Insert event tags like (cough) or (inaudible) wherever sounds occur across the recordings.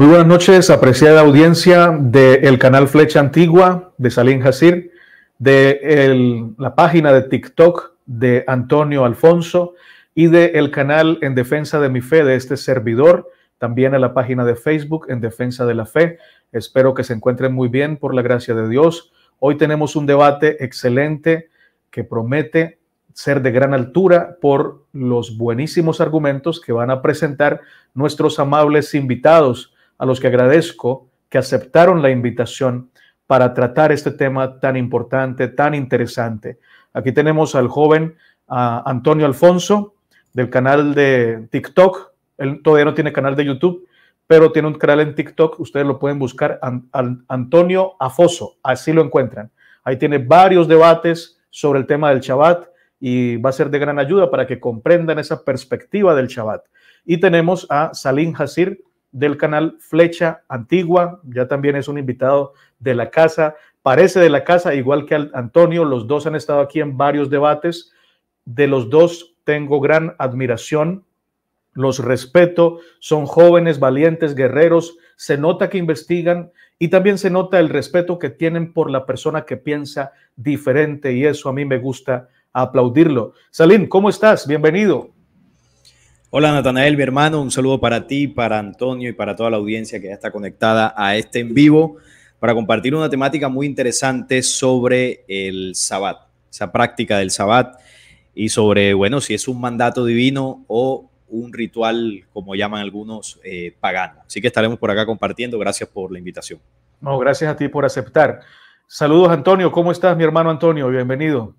Muy buenas noches, apreciada audiencia del canal Flecha Antigua de Salim Jacir, de la página de TikTok de Antonio Alfonso y del canal En Defensa de mi Fe de este servidor, también a la página de Facebook En Defensa de la Fe. Espero que se encuentren muy bien por la gracia de Dios. Hoy tenemos un debate excelente que promete ser de gran altura por los buenísimos argumentos que van a presentar nuestros amables invitados a los que agradezco que aceptaron la invitación para tratar este tema tan importante, tan interesante. Aquí tenemos al joven Antonio Alfonso del canal de TikTok. Él todavía no tiene canal de YouTube, pero tiene un canal en TikTok. Ustedes lo pueden buscar, Antonio Afoso, así lo encuentran. Ahí tiene varios debates sobre el tema del Shabbat y va a ser de gran ayuda para que comprendan esa perspectiva del Shabbat. Y tenemos a Salim Hasir, del canal Flecha Antigua, ya también es un invitado de la casa, parece de la casa, igual que Antonio, los dos han estado aquí en varios debates, de los dos tengo gran admiración, los respeto, son jóvenes, valientes, guerreros, se nota que investigan y también se nota el respeto que tienen por la persona que piensa diferente y eso a mí me gusta aplaudirlo. Salim, ¿cómo estás? Bienvenido. Hola Natanael, mi hermano, un saludo para ti, para Antonio y para toda la audiencia que ya está conectada a este en vivo para compartir una temática muy interesante sobre el sabbat, esa práctica del sabbat y sobre, bueno, si es un mandato divino o un ritual, como llaman algunos, eh, pagano. Así que estaremos por acá compartiendo. Gracias por la invitación. No, gracias a ti por aceptar. Saludos, Antonio. ¿Cómo estás, mi hermano Antonio? Bienvenido.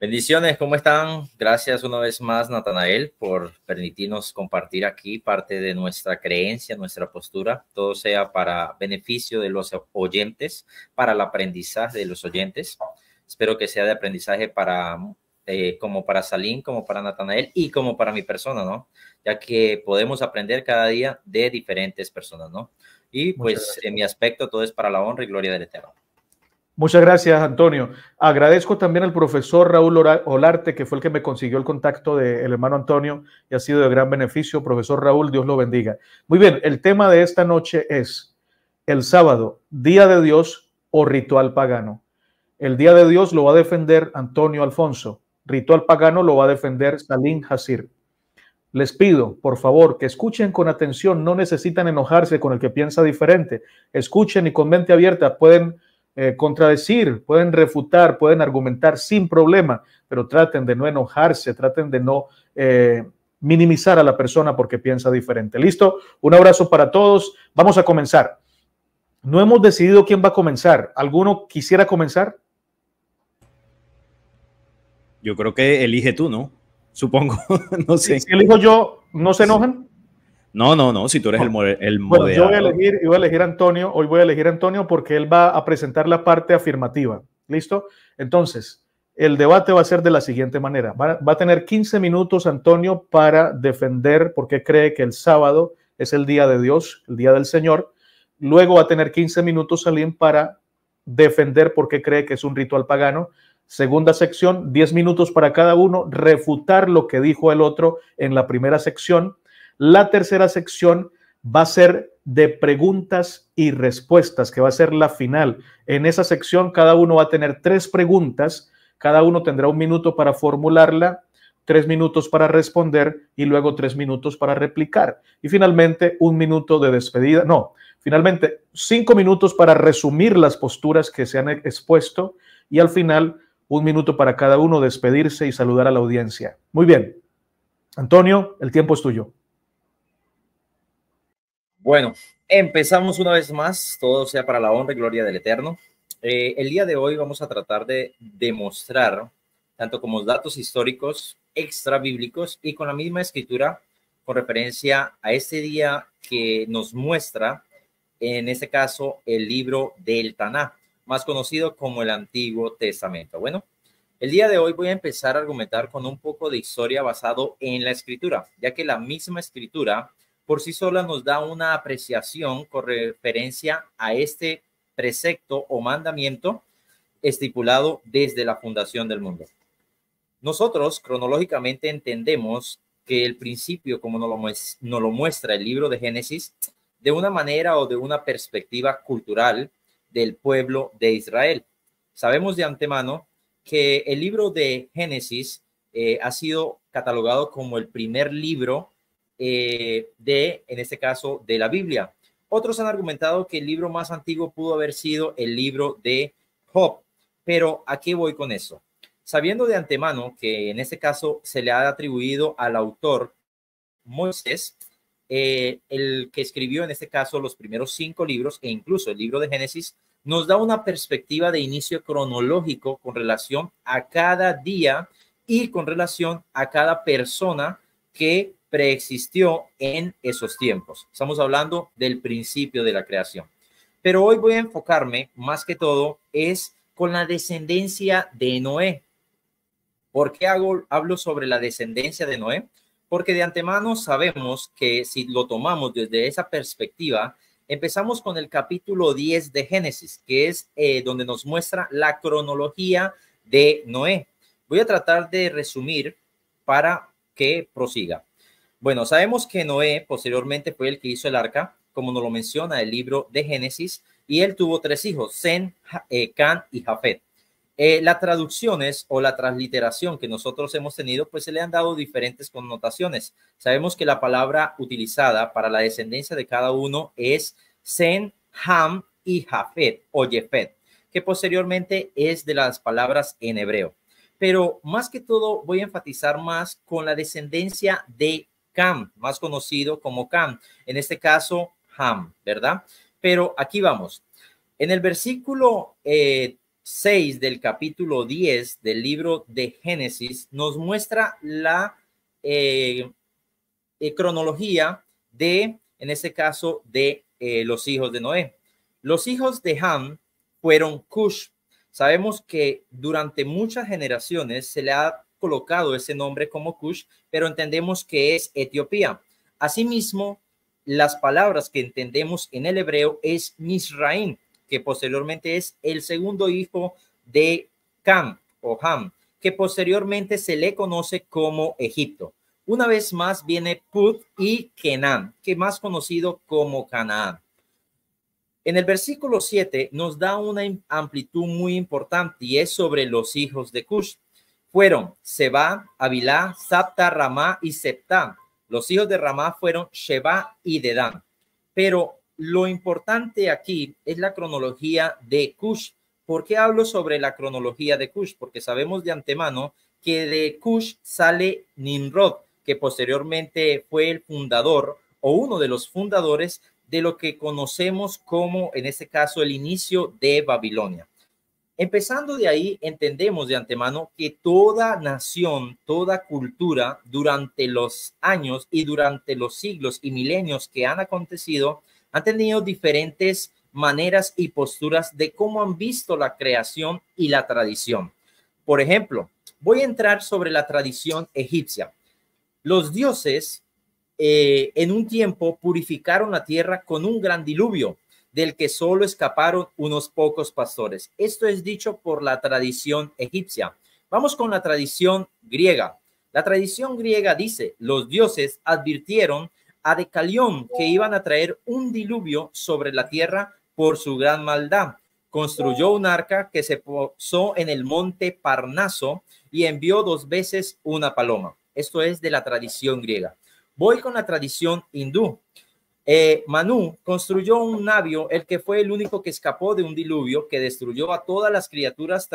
Bendiciones, ¿cómo están? Gracias una vez más, Natanael, por permitirnos compartir aquí parte de nuestra creencia, nuestra postura, todo sea para beneficio de los oyentes, para el aprendizaje de los oyentes. Espero que sea de aprendizaje para eh, como para Salim, como para Natanael y como para mi persona, ¿no? Ya que podemos aprender cada día de diferentes personas, ¿no? Y pues en mi aspecto todo es para la honra y gloria del Eterno. Muchas gracias, Antonio. Agradezco también al profesor Raúl Olarte, que fue el que me consiguió el contacto del hermano Antonio y ha sido de gran beneficio. Profesor Raúl, Dios lo bendiga. Muy bien, el tema de esta noche es el sábado, día de Dios o ritual pagano. El día de Dios lo va a defender Antonio Alfonso. Ritual pagano lo va a defender Salim Hasir. Les pido, por favor, que escuchen con atención. No necesitan enojarse con el que piensa diferente. Escuchen y con mente abierta pueden eh, contradecir, pueden refutar, pueden argumentar sin problema, pero traten de no enojarse, traten de no eh, minimizar a la persona porque piensa diferente. ¿Listo? Un abrazo para todos. Vamos a comenzar. No hemos decidido quién va a comenzar. ¿Alguno quisiera comenzar? Yo creo que elige tú, ¿no? Supongo, (laughs) no sé. Si elijo yo, ¿no se enojan? No, no, no, si tú eres el, el yo voy a, elegir, a Antonio, hoy voy a elegir a Antonio porque él va a presentar la parte afirmativa. ¿Listo? Entonces, el debate va a ser de la siguiente manera. Va, a tener 15 minutos Antonio para defender por qué cree que el sábado es el día de Dios, el día del Señor. Luego va a tener 15 minutos Salim para defender por qué cree que es un ritual pagano. Segunda sección, 10 minutos para cada uno, refutar lo que dijo el otro en la primera sección la tercera sección va a ser de preguntas y respuestas, que va a ser la final. En esa sección cada uno va a tener tres preguntas, cada uno tendrá un minuto para formularla, tres minutos para responder y luego tres minutos para replicar. Y finalmente un minuto de despedida, no, finalmente cinco minutos para resumir las posturas que se han expuesto y al final un minuto para cada uno despedirse y saludar a la audiencia. Muy bien. Antonio, el tiempo es tuyo. Bueno, empezamos una vez más, todo sea para la honra y gloria del Eterno. Eh, el día de hoy vamos a tratar de demostrar, tanto como datos históricos, extra bíblicos y con la misma escritura, con referencia a este día que nos muestra, en este caso, el libro del Taná, más conocido como el Antiguo Testamento. Bueno, el día de hoy voy a empezar a argumentar con un poco de historia basado en la escritura, ya que la misma escritura por sí sola nos da una apreciación con referencia a este precepto o mandamiento estipulado desde la fundación del mundo. Nosotros cronológicamente entendemos que el principio, como nos lo, muestra, el libro de Génesis, de una manera o de una perspectiva cultural del pueblo de Israel. Sabemos de antemano que el libro de Génesis eh, ha sido catalogado como el primer libro eh, de, en este caso, de la Biblia. Otros han argumentado que el libro más antiguo pudo haber sido el libro de Job. Pero ¿a qué voy con eso? Sabiendo de antemano que en este caso se le ha atribuido al autor Moisés, eh, el que escribió en este caso los primeros cinco libros e incluso el libro de Génesis, nos da una perspectiva de inicio cronológico con relación a cada día y con relación a cada persona que preexistió en esos tiempos. Estamos hablando del principio de la creación. Pero hoy voy a enfocarme más que todo es con la descendencia de Noé. ¿Por qué hago, hablo sobre la descendencia de Noé? Porque de antemano sabemos que si lo tomamos desde esa perspectiva, empezamos con el capítulo 10 de Génesis, que es eh, donde nos muestra la cronología de Noé. Voy a tratar de resumir para que prosiga. Bueno, sabemos que Noé posteriormente fue el que hizo el arca, como nos lo menciona el libro de Génesis, y él tuvo tres hijos, Zen, eh, Can y Jafet. Eh, las traducciones o la transliteración que nosotros hemos tenido, pues se le han dado diferentes connotaciones. Sabemos que la palabra utilizada para la descendencia de cada uno es sen Ham y Jafet o Jefet, que posteriormente es de las palabras en hebreo. Pero más que todo, voy a enfatizar más con la descendencia de Cam, más conocido como Cam, en este caso Ham, ¿verdad? Pero aquí vamos. En el versículo 6 eh, del capítulo 10 del libro de Génesis nos muestra la eh, eh, cronología de, en este caso, de los hijos de Noé. Los hijos de Ham fueron Cush. Sabemos que durante muchas generaciones se le ha colocado ese nombre como Kush, pero entendemos que es Etiopía. Asimismo, las palabras que entendemos en el hebreo es Misraim, que posteriormente es el segundo hijo de Cam o Ham, que posteriormente se le conoce como Egipto. Una vez más viene Put y Kenan, que más conocido como Canaán. En el versículo 7 nos da una amplitud muy importante y es sobre los hijos de Cush fueron Seba, Avilá, Sapta, Ramá y Septá. Los hijos de Ramá fueron Sheba y Dedán. Pero lo importante aquí es la cronología de Cush. ¿Por qué hablo sobre la cronología de Cush? Porque sabemos de antemano que de Cush sale Nimrod, que posteriormente fue el fundador o uno de los fundadores de lo que conocemos como, en este caso, el inicio de Babilonia. Empezando de ahí, entendemos de antemano que toda nación, toda cultura, durante los años y durante los siglos y milenios que han acontecido, han tenido diferentes maneras y posturas de cómo han visto la creación y la tradición. Por ejemplo, voy a entrar sobre la tradición egipcia. Los dioses eh, en un tiempo purificaron la tierra con un gran diluvio del que solo escaparon unos pocos pastores. Esto es dicho por la tradición egipcia. Vamos con la tradición griega. La tradición griega dice, los dioses advirtieron a Decalión que iban a traer un diluvio sobre la tierra por su gran maldad. Construyó un arca que se posó en el monte Parnaso y envió dos veces una paloma. Esto es de la tradición griega. Voy con la tradición hindú. Eh, Manu construyó un navio, el que fue el único que escapó de un diluvio que destruyó a todas las criaturas,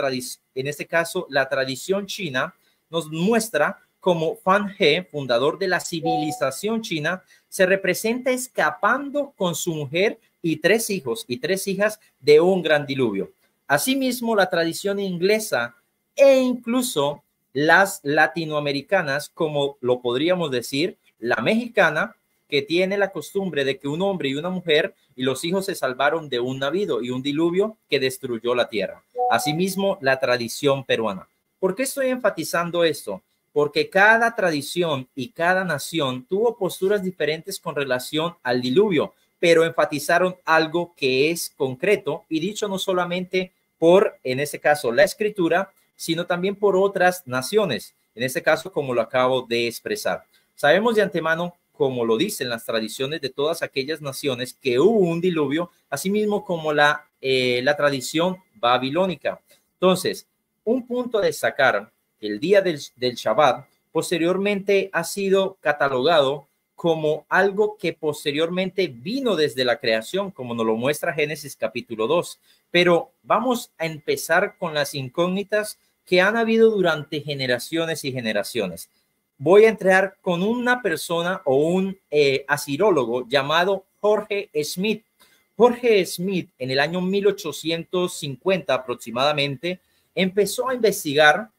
en este caso la tradición china, nos muestra como Fan He, fundador de la civilización china, se representa escapando con su mujer y tres hijos y tres hijas de un gran diluvio. Asimismo, la tradición inglesa e incluso las latinoamericanas, como lo podríamos decir, la mexicana, que tiene la costumbre de que un hombre y una mujer y los hijos se salvaron de un navido y un diluvio que destruyó la tierra. Asimismo, la tradición peruana. ¿Por qué estoy enfatizando esto? Porque cada tradición y cada nación tuvo posturas diferentes con relación al diluvio, pero enfatizaron algo que es concreto y dicho no solamente por, en este caso, la escritura, sino también por otras naciones, en este caso, como lo acabo de expresar. Sabemos de antemano como lo dicen las tradiciones de todas aquellas naciones, que hubo un diluvio, así mismo como eh, la, tradición babilónica. Entonces, un punto a destacar, el día del, del Shabbat posteriormente ha sido catalogado como algo que posteriormente vino desde la creación, como nos lo muestra Génesis capítulo 2. Pero vamos a empezar con las incógnitas que han habido durante generaciones y generaciones voy a entrar con una persona o un eh, asirólogo llamado Jorge Smith. Jorge Smith, en el año 1850 aproximadamente, empezó a investigar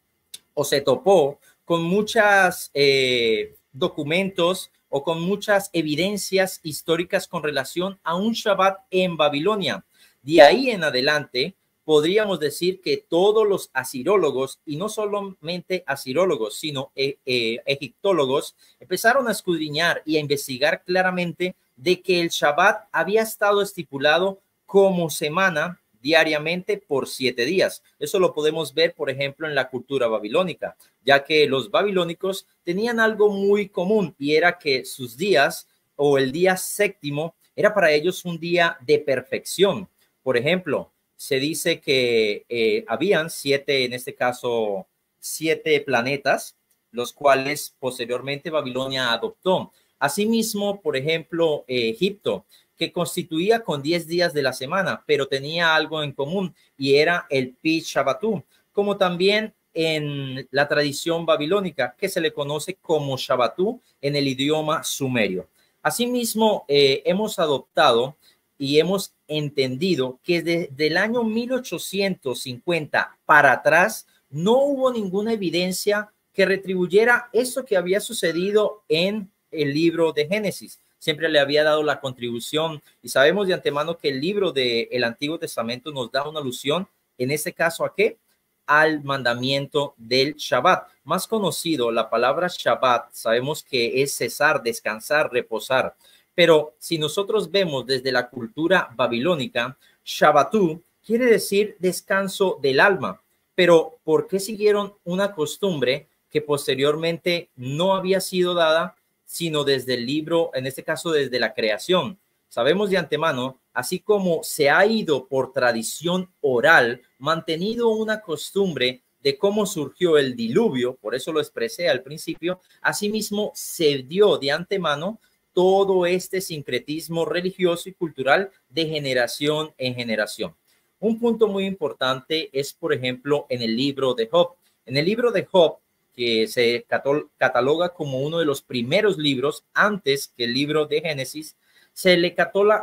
o se topó con muchos eh, documentos o con muchas evidencias históricas con relación a un Shabbat en Babilonia. De ahí en adelante, podríamos decir que todos los asirólogos, y no solamente asirólogos, sino eh, eh, egiptólogos, empezaron a escudriñar y a investigar claramente de que el Shabbat había estado estipulado como semana diariamente por siete días. Eso lo podemos ver, por ejemplo, en la cultura babilónica, ya que los babilónicos tenían algo muy común y era que sus días o el día séptimo era para ellos un día de perfección. Por ejemplo, se dice que eh, habían siete, en este caso, siete planetas, los cuales posteriormente Babilonia adoptó. Asimismo, por ejemplo, eh, Egipto, que constituía con diez días de la semana, pero tenía algo en común y era el Pi Shabbatú, como también en la tradición babilónica, que se le conoce como Shabbatú en el idioma sumerio. Asimismo, eh, hemos adoptado y hemos entendido que desde el año 1850 para atrás no hubo ninguna evidencia que retribuyera eso que había sucedido en el libro de Génesis. Siempre le había dado la contribución y sabemos de antemano que el libro del el Antiguo Testamento nos da una alusión, en este caso, ¿a qué? Al mandamiento del Shabbat. Más conocido, la palabra Shabbat, sabemos que es cesar, descansar, reposar. Pero si nosotros vemos desde la cultura babilónica, Shabbatú quiere decir descanso del alma. Pero ¿por qué siguieron una costumbre que posteriormente no había sido dada, sino desde el libro, en este caso desde la creación? Sabemos de antemano, así como se ha ido por tradición oral, mantenido una costumbre de cómo surgió el diluvio, por eso lo expresé al principio, asimismo se dio de antemano todo este sincretismo religioso y cultural de generación en generación. Un punto muy importante es, por ejemplo, en el libro de Job. En el libro de Job, que se cataloga como uno de los primeros libros antes que el libro de Génesis, se le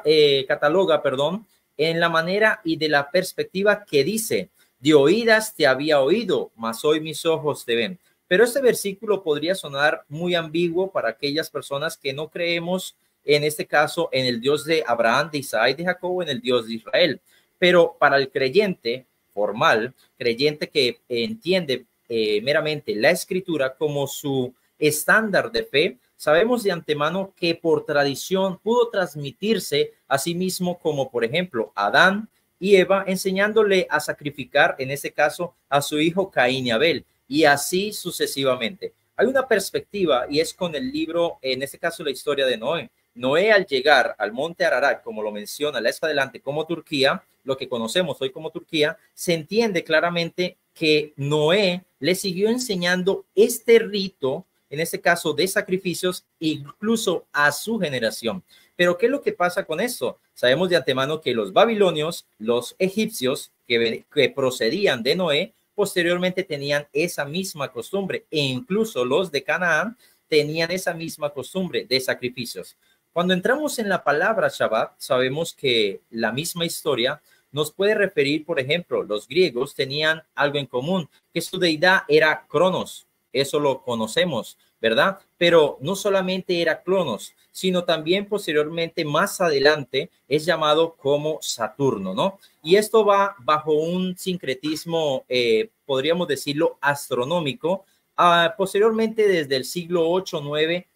eh, cataloga, perdón, en la manera y de la perspectiva que dice, de oídas te había oído, mas hoy mis ojos te ven. Pero este versículo podría sonar muy ambiguo para aquellas personas que no creemos, en este caso, en el Dios de Abraham, de Isaac, de Jacob, en el Dios de Israel. Pero para el creyente formal, creyente que entiende eh, meramente la escritura como su estándar de fe, sabemos de antemano que por tradición pudo transmitirse a sí mismo como, por ejemplo, Adán y Eva, enseñándole a sacrificar, en este caso, a su hijo Caín y Abel y así sucesivamente. Hay una perspectiva y es con el libro, en este caso la historia de Noé. Noé al llegar al monte Ararat, como lo menciona la adelante, como Turquía, lo que conocemos hoy como Turquía, se entiende claramente que Noé le siguió enseñando este rito, en este caso de sacrificios, incluso a su generación. Pero ¿qué es lo que pasa con eso? Sabemos de antemano que los babilonios, los egipcios que procedían de Noé, posteriormente tenían esa misma costumbre e incluso los de Canaán tenían esa misma costumbre de sacrificios. Cuando entramos en la palabra Shabbat, sabemos que la misma historia nos puede referir, por ejemplo, los griegos tenían algo en común, que su deidad era Cronos, eso lo conocemos. ¿verdad? Pero no solamente era Clonos, sino también posteriormente, más adelante, es llamado como Saturno, ¿no? Y esto va bajo un sincretismo, eh, podríamos decirlo, astronómico, ah, posteriormente desde el siglo 8, 9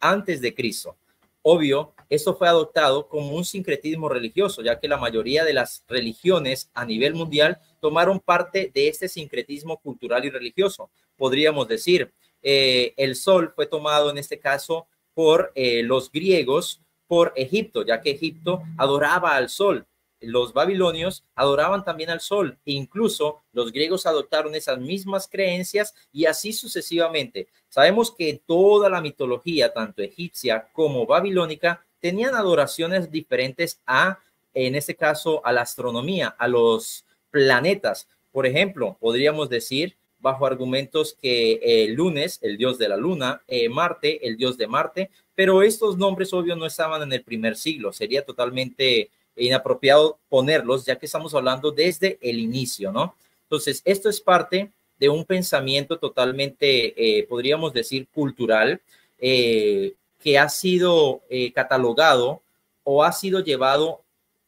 antes de Cristo. Obvio, esto fue adoptado como un sincretismo religioso, ya que la mayoría de las religiones a nivel mundial tomaron parte de este sincretismo cultural y religioso. Podríamos decir, eh, el sol fue tomado en este caso por eh, los griegos, por Egipto, ya que Egipto adoraba al sol. Los babilonios adoraban también al sol, e incluso los griegos adoptaron esas mismas creencias y así sucesivamente. Sabemos que toda la mitología, tanto egipcia como babilónica, tenían adoraciones diferentes a, en este caso, a la astronomía, a los planetas. Por ejemplo, podríamos decir bajo argumentos que eh, el lunes, el dios de la luna, eh, Marte, el dios de Marte, pero estos nombres obvios no estaban en el primer siglo, sería totalmente inapropiado ponerlos, ya que estamos hablando desde el inicio, ¿no? Entonces, esto es parte de un pensamiento totalmente, eh, podríamos decir, cultural, que ha sido catalogado o ha sido llevado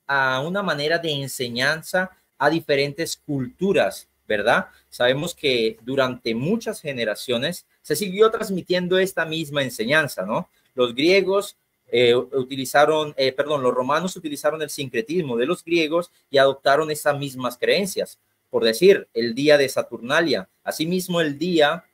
a una manera de enseñanza a diferentes culturas ¿verdad? Sabemos que durante muchas generaciones se siguió transmitiendo esta misma enseñanza, ¿no? Los griegos eh, utilizaron, eh, perdón, los romanos utilizaron el sincretismo de los griegos y adoptaron esas mismas creencias. Por decir, el día de Saturnalia, asimismo el día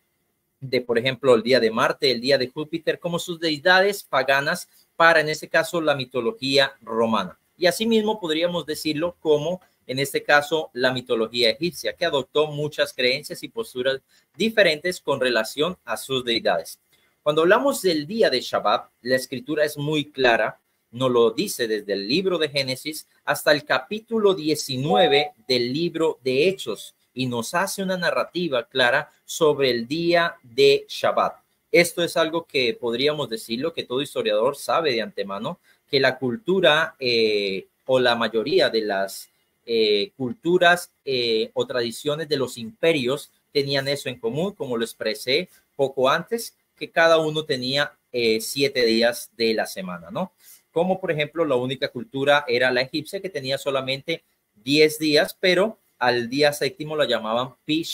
de, por ejemplo, el día de Marte, el día de Júpiter, como sus deidades paganas para, en este caso, la mitología romana. Y asimismo podríamos decirlo como en este caso la mitología egipcia, que adoptó muchas creencias y posturas diferentes con relación a sus deidades. Cuando hablamos del día de Shabbat, la escritura es muy clara, nos lo dice desde el libro de Génesis hasta el capítulo 19 del libro de Hechos y nos hace una narrativa clara sobre el día de Shabbat. Esto es algo que podríamos decirlo, que todo historiador sabe de antemano, que la cultura eh, o la mayoría de las eh, culturas eh, o tradiciones de los imperios tenían eso en común, como lo expresé poco antes, que cada uno tenía eh, siete días de la semana, ¿no? Como por ejemplo la única cultura era la egipcia que tenía solamente diez días, pero al día séptimo la llamaban Pi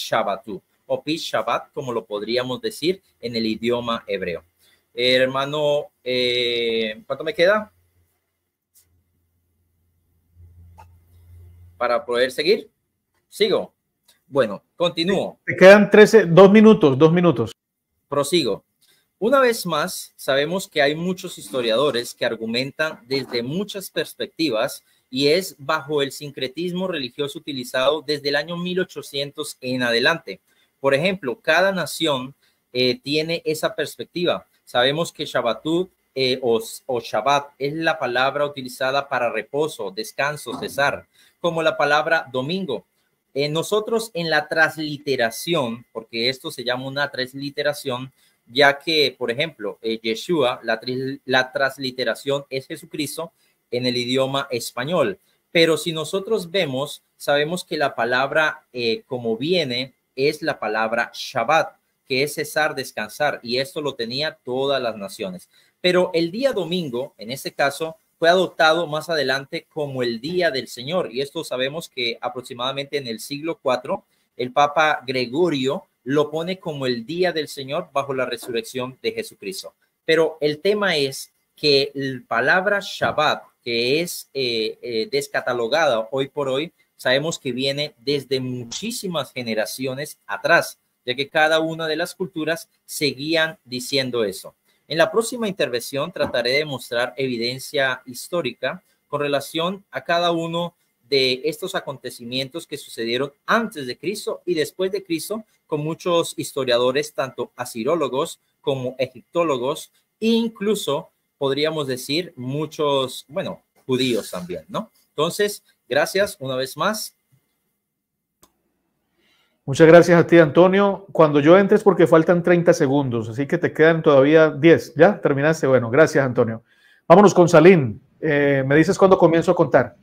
o Pi Shabbat, como lo podríamos decir en el idioma hebreo. Hermano, ¿cuánto me queda? para poder seguir. Sigo. Bueno, continúo. Te quedan 13, dos minutos, dos minutos. Prosigo. Una vez más, sabemos que hay muchos historiadores que argumentan desde muchas perspectivas y es bajo el sincretismo religioso utilizado desde el año 1800 en adelante. Por ejemplo, cada nación eh, tiene esa perspectiva. Sabemos que Shabbatut eh, o, Shabbat es la palabra utilizada para reposo, descanso, cesar, como la palabra domingo. Eh, nosotros en la transliteración, porque esto se llama una transliteración, ya que, por ejemplo, eh, Yeshua, la, la transliteración es Jesucristo en el idioma español. Pero si nosotros vemos, sabemos que la palabra eh, como viene es la palabra Shabbat, que es cesar, descansar, y esto lo tenía todas las naciones. Pero el día domingo, en este caso, fue adoptado más adelante como el Día del Señor. Y esto sabemos que aproximadamente en el siglo IV, el Papa Gregorio lo pone como el Día del Señor bajo la resurrección de Jesucristo. Pero el tema es que la palabra Shabbat, que es eh, eh, descatalogada hoy por hoy, sabemos que viene desde muchísimas generaciones atrás, ya que cada una de las culturas seguían diciendo eso. En la próxima intervención trataré de mostrar evidencia histórica con relación a cada uno de estos acontecimientos que sucedieron antes de Cristo y después de Cristo, con muchos historiadores, tanto asirólogos como egiptólogos, incluso podríamos decir muchos, bueno, judíos también, ¿no? Entonces, gracias una vez más Muchas gracias a ti, Antonio. Cuando yo entres, porque faltan 30 segundos, así que te quedan todavía 10. ¿Ya? ¿Terminaste? Bueno, gracias, Antonio. Vámonos con Salín. Eh, ¿Me dices cuándo comienzo a contar?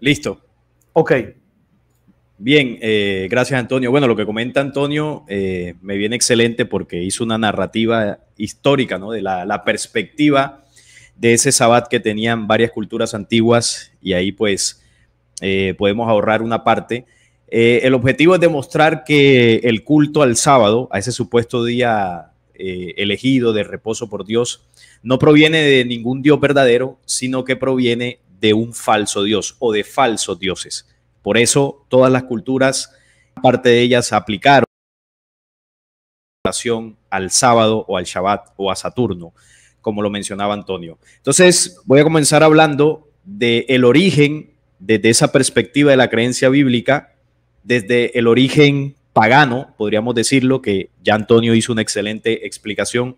Listo. Ok. Bien, eh, gracias, Antonio. Bueno, lo que comenta Antonio eh, me viene excelente porque hizo una narrativa histórica, ¿no? De la, la perspectiva de ese sabbat que tenían varias culturas antiguas y ahí, pues, podemos ahorrar una parte eh, el objetivo es demostrar que el culto al sábado, a ese supuesto día eh, elegido de reposo por Dios, no proviene de ningún Dios verdadero, sino que proviene de un falso Dios o de falsos dioses. Por eso todas las culturas, parte de ellas, aplicaron relación al sábado o al Shabbat o a Saturno, como lo mencionaba Antonio. Entonces, voy a comenzar hablando del el origen desde esa perspectiva de la creencia bíblica desde el origen pagano, podríamos decirlo, que ya Antonio hizo una excelente explicación.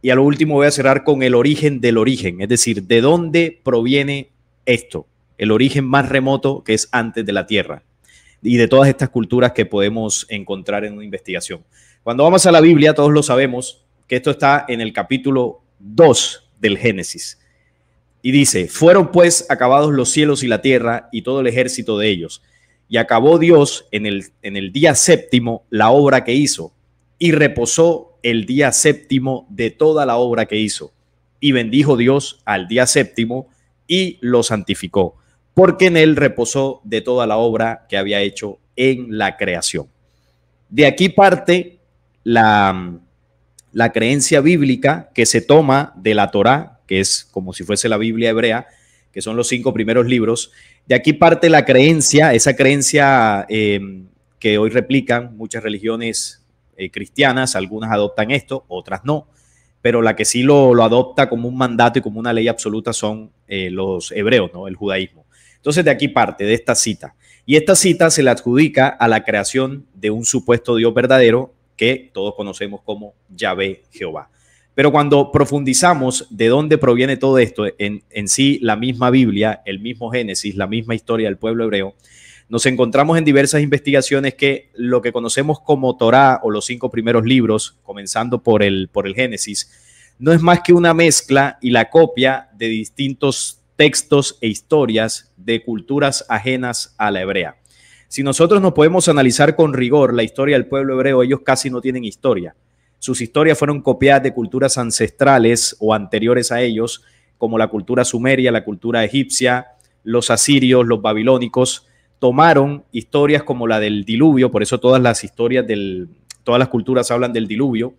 Y a lo último voy a cerrar con el origen del origen, es decir, de dónde proviene esto, el origen más remoto que es antes de la Tierra y de todas estas culturas que podemos encontrar en una investigación. Cuando vamos a la Biblia, todos lo sabemos, que esto está en el capítulo 2 del Génesis. Y dice, fueron pues acabados los cielos y la tierra y todo el ejército de ellos y acabó Dios en el, en el día séptimo la obra que hizo, y reposó el día séptimo de toda la obra que hizo. Y bendijo Dios al día séptimo y lo santificó, porque en él reposó de toda la obra que había hecho en la creación. De aquí parte la, la creencia bíblica que se toma de la Torá, que es como si fuese la Biblia hebrea, que son los cinco primeros libros. De aquí parte la creencia, esa creencia em, que hoy replican muchas religiones eh, cristianas, algunas adoptan esto, otras no, pero la que sí lo, adopta como un mandato y como una ley absoluta son eh, los hebreos, ¿no? el judaísmo. Entonces de aquí parte, de esta cita. Y esta cita se le adjudica a la creación de un supuesto Dios verdadero que todos conocemos como Yahvé Jehová. Pero cuando profundizamos de dónde proviene todo esto, en, sí la misma Biblia, el mismo Génesis, la misma historia del pueblo hebreo, nos encontramos en diversas investigaciones que lo que conocemos como Torá o los cinco primeros libros, comenzando por el, por el Génesis, no es más que una mezcla y la copia de distintos textos e historias de culturas ajenas a la hebrea. Si nosotros no podemos analizar con rigor la historia del pueblo hebreo, ellos casi no tienen historia. Sus historias fueron copiadas de culturas ancestrales o anteriores a ellos, como la cultura sumeria, la cultura egipcia, los asirios, los babilónicos. Tomaron historias como la del diluvio, por eso todas las historias del, todas las culturas hablan del diluvio.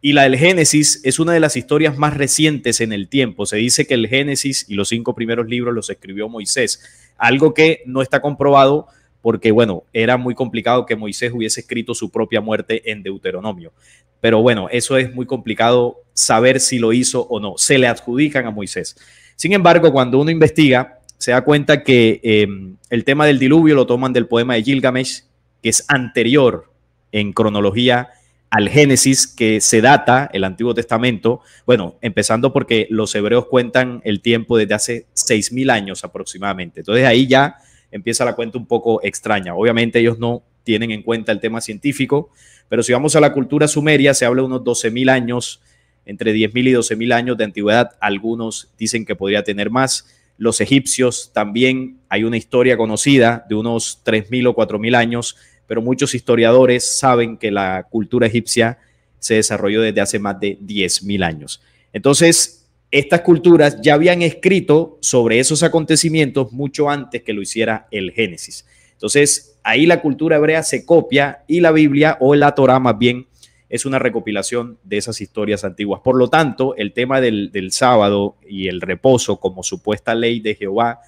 Y la del Génesis es una de las historias más recientes en el tiempo. Se dice que el Génesis y los cinco primeros libros los escribió Moisés, algo que no está comprobado, porque bueno, era muy complicado que Moisés hubiese escrito su propia muerte en Deuteronomio. Pero bueno, eso es muy complicado saber si lo hizo o no. Se le adjudican a Moisés. Sin embargo, cuando uno investiga, se da cuenta que em, el tema del diluvio lo toman del poema de Gilgamesh, que es anterior en cronología al Génesis, que se data el Antiguo Testamento. Bueno, empezando porque los hebreos cuentan el tiempo desde hace 6.000 años aproximadamente. Entonces ahí ya empieza la cuenta un poco extraña. Obviamente ellos no tienen en cuenta el tema científico, pero si vamos a la cultura sumeria, se habla de unos 12.000 años, entre 10.000 y 12.000 años de antigüedad. Algunos dicen que podría tener más. Los egipcios también hay una historia conocida de unos 3.000 o 4.000 años, pero muchos historiadores saben que la cultura egipcia se desarrolló desde hace más de 10.000 años. Entonces, estas culturas ya habían escrito sobre esos acontecimientos mucho antes que lo hiciera el Génesis. Entonces, ahí la cultura hebrea se copia y la Biblia o la Torá más bien es una recopilación de esas historias antiguas. Por lo tanto, el tema del, del, sábado y el reposo como supuesta ley de Jehová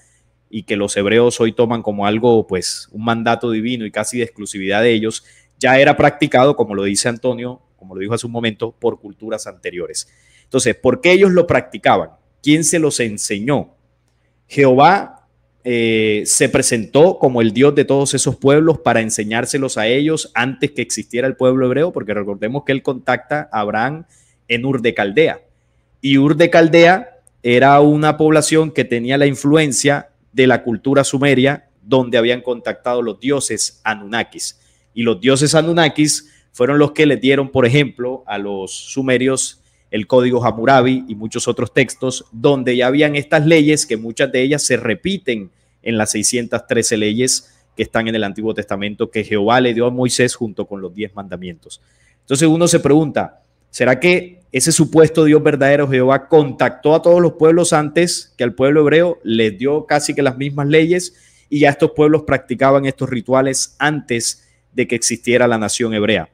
y que los hebreos hoy toman como algo, pues, un mandato divino y casi de exclusividad de ellos, ya era practicado, como lo dice Antonio, como lo dijo hace un momento, por culturas anteriores. Entonces, ¿por qué ellos lo practicaban? ¿Quién se los enseñó? Jehová eh, se presentó como el Dios de todos esos pueblos para enseñárselos a ellos antes que existiera el pueblo hebreo, porque recordemos que él contacta a Abraham en Ur de Caldea. Y Ur de Caldea era una población que tenía la influencia de la cultura sumeria, donde habían contactado los dioses Anunnakis. Y los dioses Anunnakis fueron los que le dieron, por ejemplo, a los sumerios el Código Hammurabi y muchos otros textos, donde ya habían estas leyes que muchas de ellas se repiten en las 613 leyes que están en el Antiguo Testamento que Jehová le dio a Moisés junto con los diez mandamientos. Entonces uno se pregunta, ¿será que ese supuesto Dios verdadero Jehová contactó a todos los pueblos antes que al pueblo hebreo, les dio casi que las mismas leyes y ya estos pueblos practicaban estos rituales antes de que existiera la nación hebrea?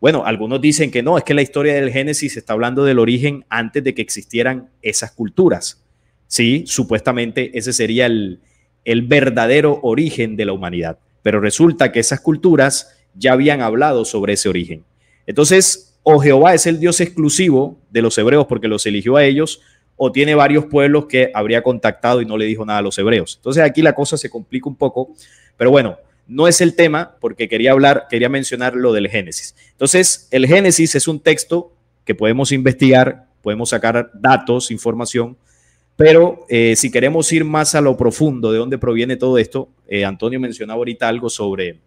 Bueno, algunos dicen que no, es que la historia del Génesis está hablando del origen antes de que existieran esas culturas. Sí, supuestamente ese sería el, el verdadero origen de la humanidad. Pero resulta que esas culturas ya habían hablado sobre ese origen. Entonces, o Jehová es el Dios exclusivo de los hebreos porque los eligió a ellos, o tiene varios pueblos que habría contactado y no le dijo nada a los hebreos. Entonces aquí la cosa se complica un poco, pero bueno, no es el tema porque quería hablar, quería mencionar lo del Génesis. Entonces, el Génesis es un texto que podemos investigar, podemos sacar datos, información, pero eh, si queremos ir más a lo profundo de dónde proviene todo esto, eh, Antonio mencionaba ahorita algo sobre,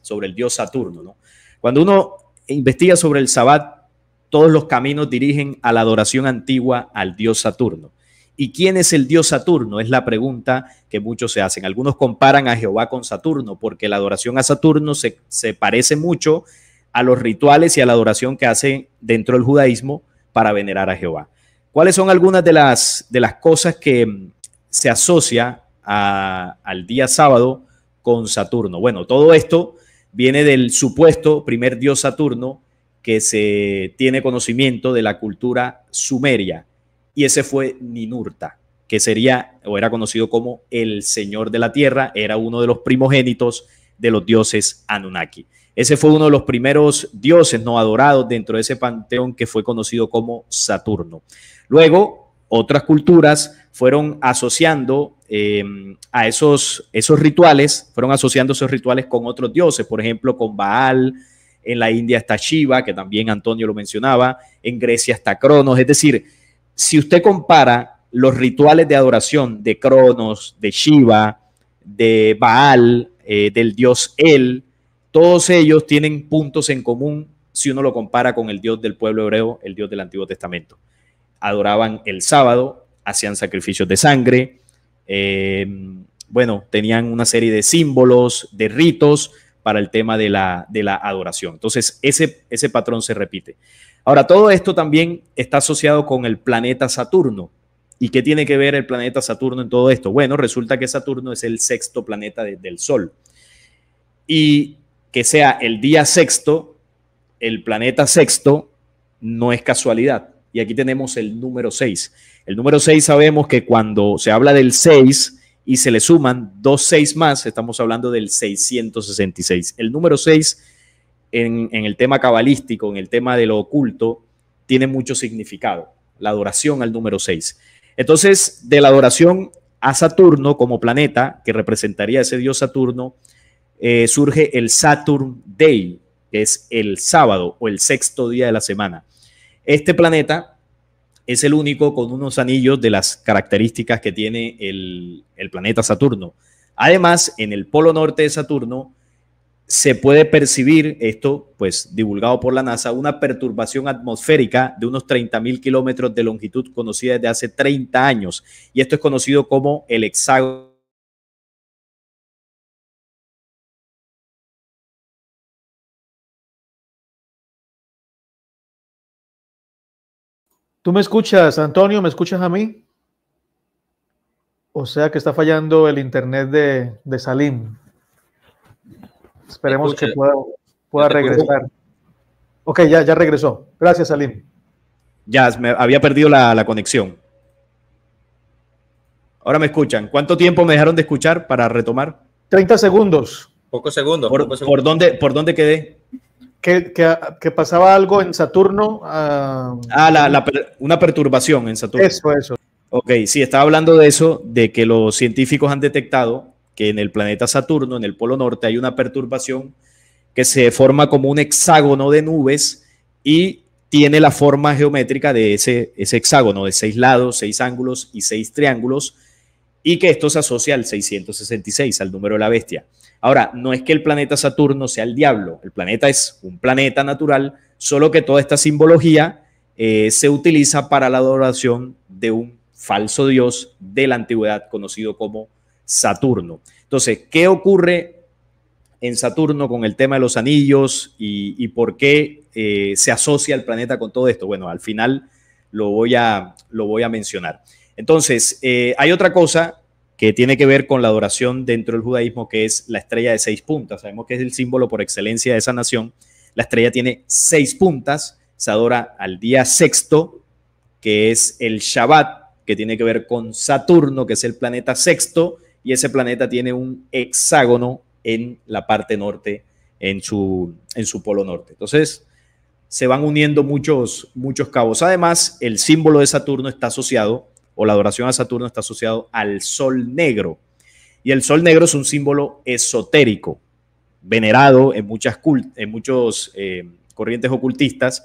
sobre el dios Saturno. Cuando uno investiga sobre el Sabbat, todos los caminos dirigen a la adoración antigua al dios Saturno. ¿Y quién es el dios Saturno? Es la pregunta que muchos se hacen. Algunos comparan a Jehová con Saturno porque la adoración a Saturno se, parece mucho a los rituales y a la adoración que hacen dentro del judaísmo para venerar a Jehová. ¿Cuáles son algunas de las, de las cosas que mm, se asocia al día sábado con Saturno? Bueno, todo esto viene del supuesto primer dios Saturno que se tiene conocimiento de la cultura sumeria y ese fue Ninurta, que sería o era conocido como el Señor de la Tierra, era uno de los primogénitos de los dioses Anunnaki. Ese fue uno de los primeros dioses no adorados dentro de ese panteón que fue conocido como Saturno. Luego, otras culturas fueron asociando em, a esos, esos rituales, fueron asociando esos rituales con otros dioses, por ejemplo, con Baal, en la India está Shiva, que también Antonio lo mencionaba, en Grecia está Cronos, es decir, si usted compara los rituales de adoración de Cronos, de Shiva, de Baal, eh, del dios El, todos ellos tienen puntos en común si uno lo compara con el dios del pueblo hebreo, el dios del Antiguo Testamento. Adoraban el sábado, hacían sacrificios de sangre, eh, bueno, tenían una serie de símbolos, de ritos para el tema de la, de la adoración. Entonces, ese, ese patrón se repite. Ahora, todo esto también está asociado con el planeta Saturno. ¿Y qué tiene que ver el planeta Saturno en todo esto? Bueno, resulta que Saturno es el sexto planeta del Sol. Y que sea el día sexto, el planeta sexto, no es casualidad. Y aquí tenemos el número 6. El número 6 sabemos que cuando se habla del 6 y se le suman dos 6 más, estamos hablando del 666. El número 6 en, el tema cabalístico, en el tema de lo oculto, tiene mucho significado, la adoración al número 6. Entonces, de la adoración a Saturno como planeta, que representaría ese dios Saturno, eh, surge el Saturn Day, que es el sábado o el sexto día de la semana. Este planeta es el único con unos anillos de las características que tiene el, el planeta Saturno. Además, en el polo norte de Saturno se puede percibir, esto pues divulgado por la NASA, una perturbación atmosférica de unos 30.000 kilómetros de longitud conocida desde hace 30 años. Y esto es conocido como el hexágono. ¿Tú me escuchas, Antonio? ¿Me escuchas a mí? O sea que está fallando el internet de, de Salim. Esperemos que pueda, regresar. Ok, ya, ya regresó. Gracias, Salim. Ya, me había perdido la, conexión. Ahora me escuchan. ¿Cuánto tiempo me dejaron de escuchar para retomar? 30 segundos. Pocos segundos. ¿Por, ¿por, dónde, quedé? Que, que, pasaba algo en Saturno. ah, ah la, una perturbación en Saturno. Eso, eso. Ok, sí, estaba hablando de eso, de que los científicos han detectado que en el planeta Saturno, en el Polo Norte, hay una perturbación que se forma como un hexágono de nubes y tiene la forma geométrica de ese, hexágono de seis lados, seis ángulos y seis triángulos, y que esto se asocia al 666, al número de la bestia. Ahora, no es que el planeta Saturno sea el diablo, el planeta es un planeta natural, solo que toda esta simbología eh, se utiliza para la adoración de un falso dios de la antigüedad conocido como Saturno. Entonces, ¿qué ocurre en Saturno con el tema de los anillos y, por qué eh, se asocia el planeta con todo esto? Bueno, al final lo voy a, lo voy a mencionar. Entonces, eh, hay otra cosa que tiene que ver con la adoración dentro del judaísmo, que es la estrella de seis puntas. Sabemos que es el símbolo por excelencia de esa nación. La estrella tiene seis puntas, se adora al día sexto, que es el Shabbat, que tiene que ver con Saturno, que es el planeta sexto, y ese planeta tiene un hexágono en la parte norte, en su, en su polo norte. Entonces, se van uniendo muchos, muchos cabos. Además, el símbolo de Saturno está asociado, o la adoración a Saturno está asociado al Sol Negro. Y el Sol Negro es un símbolo esotérico, venerado en, muchas en muchos eh, corrientes ocultistas,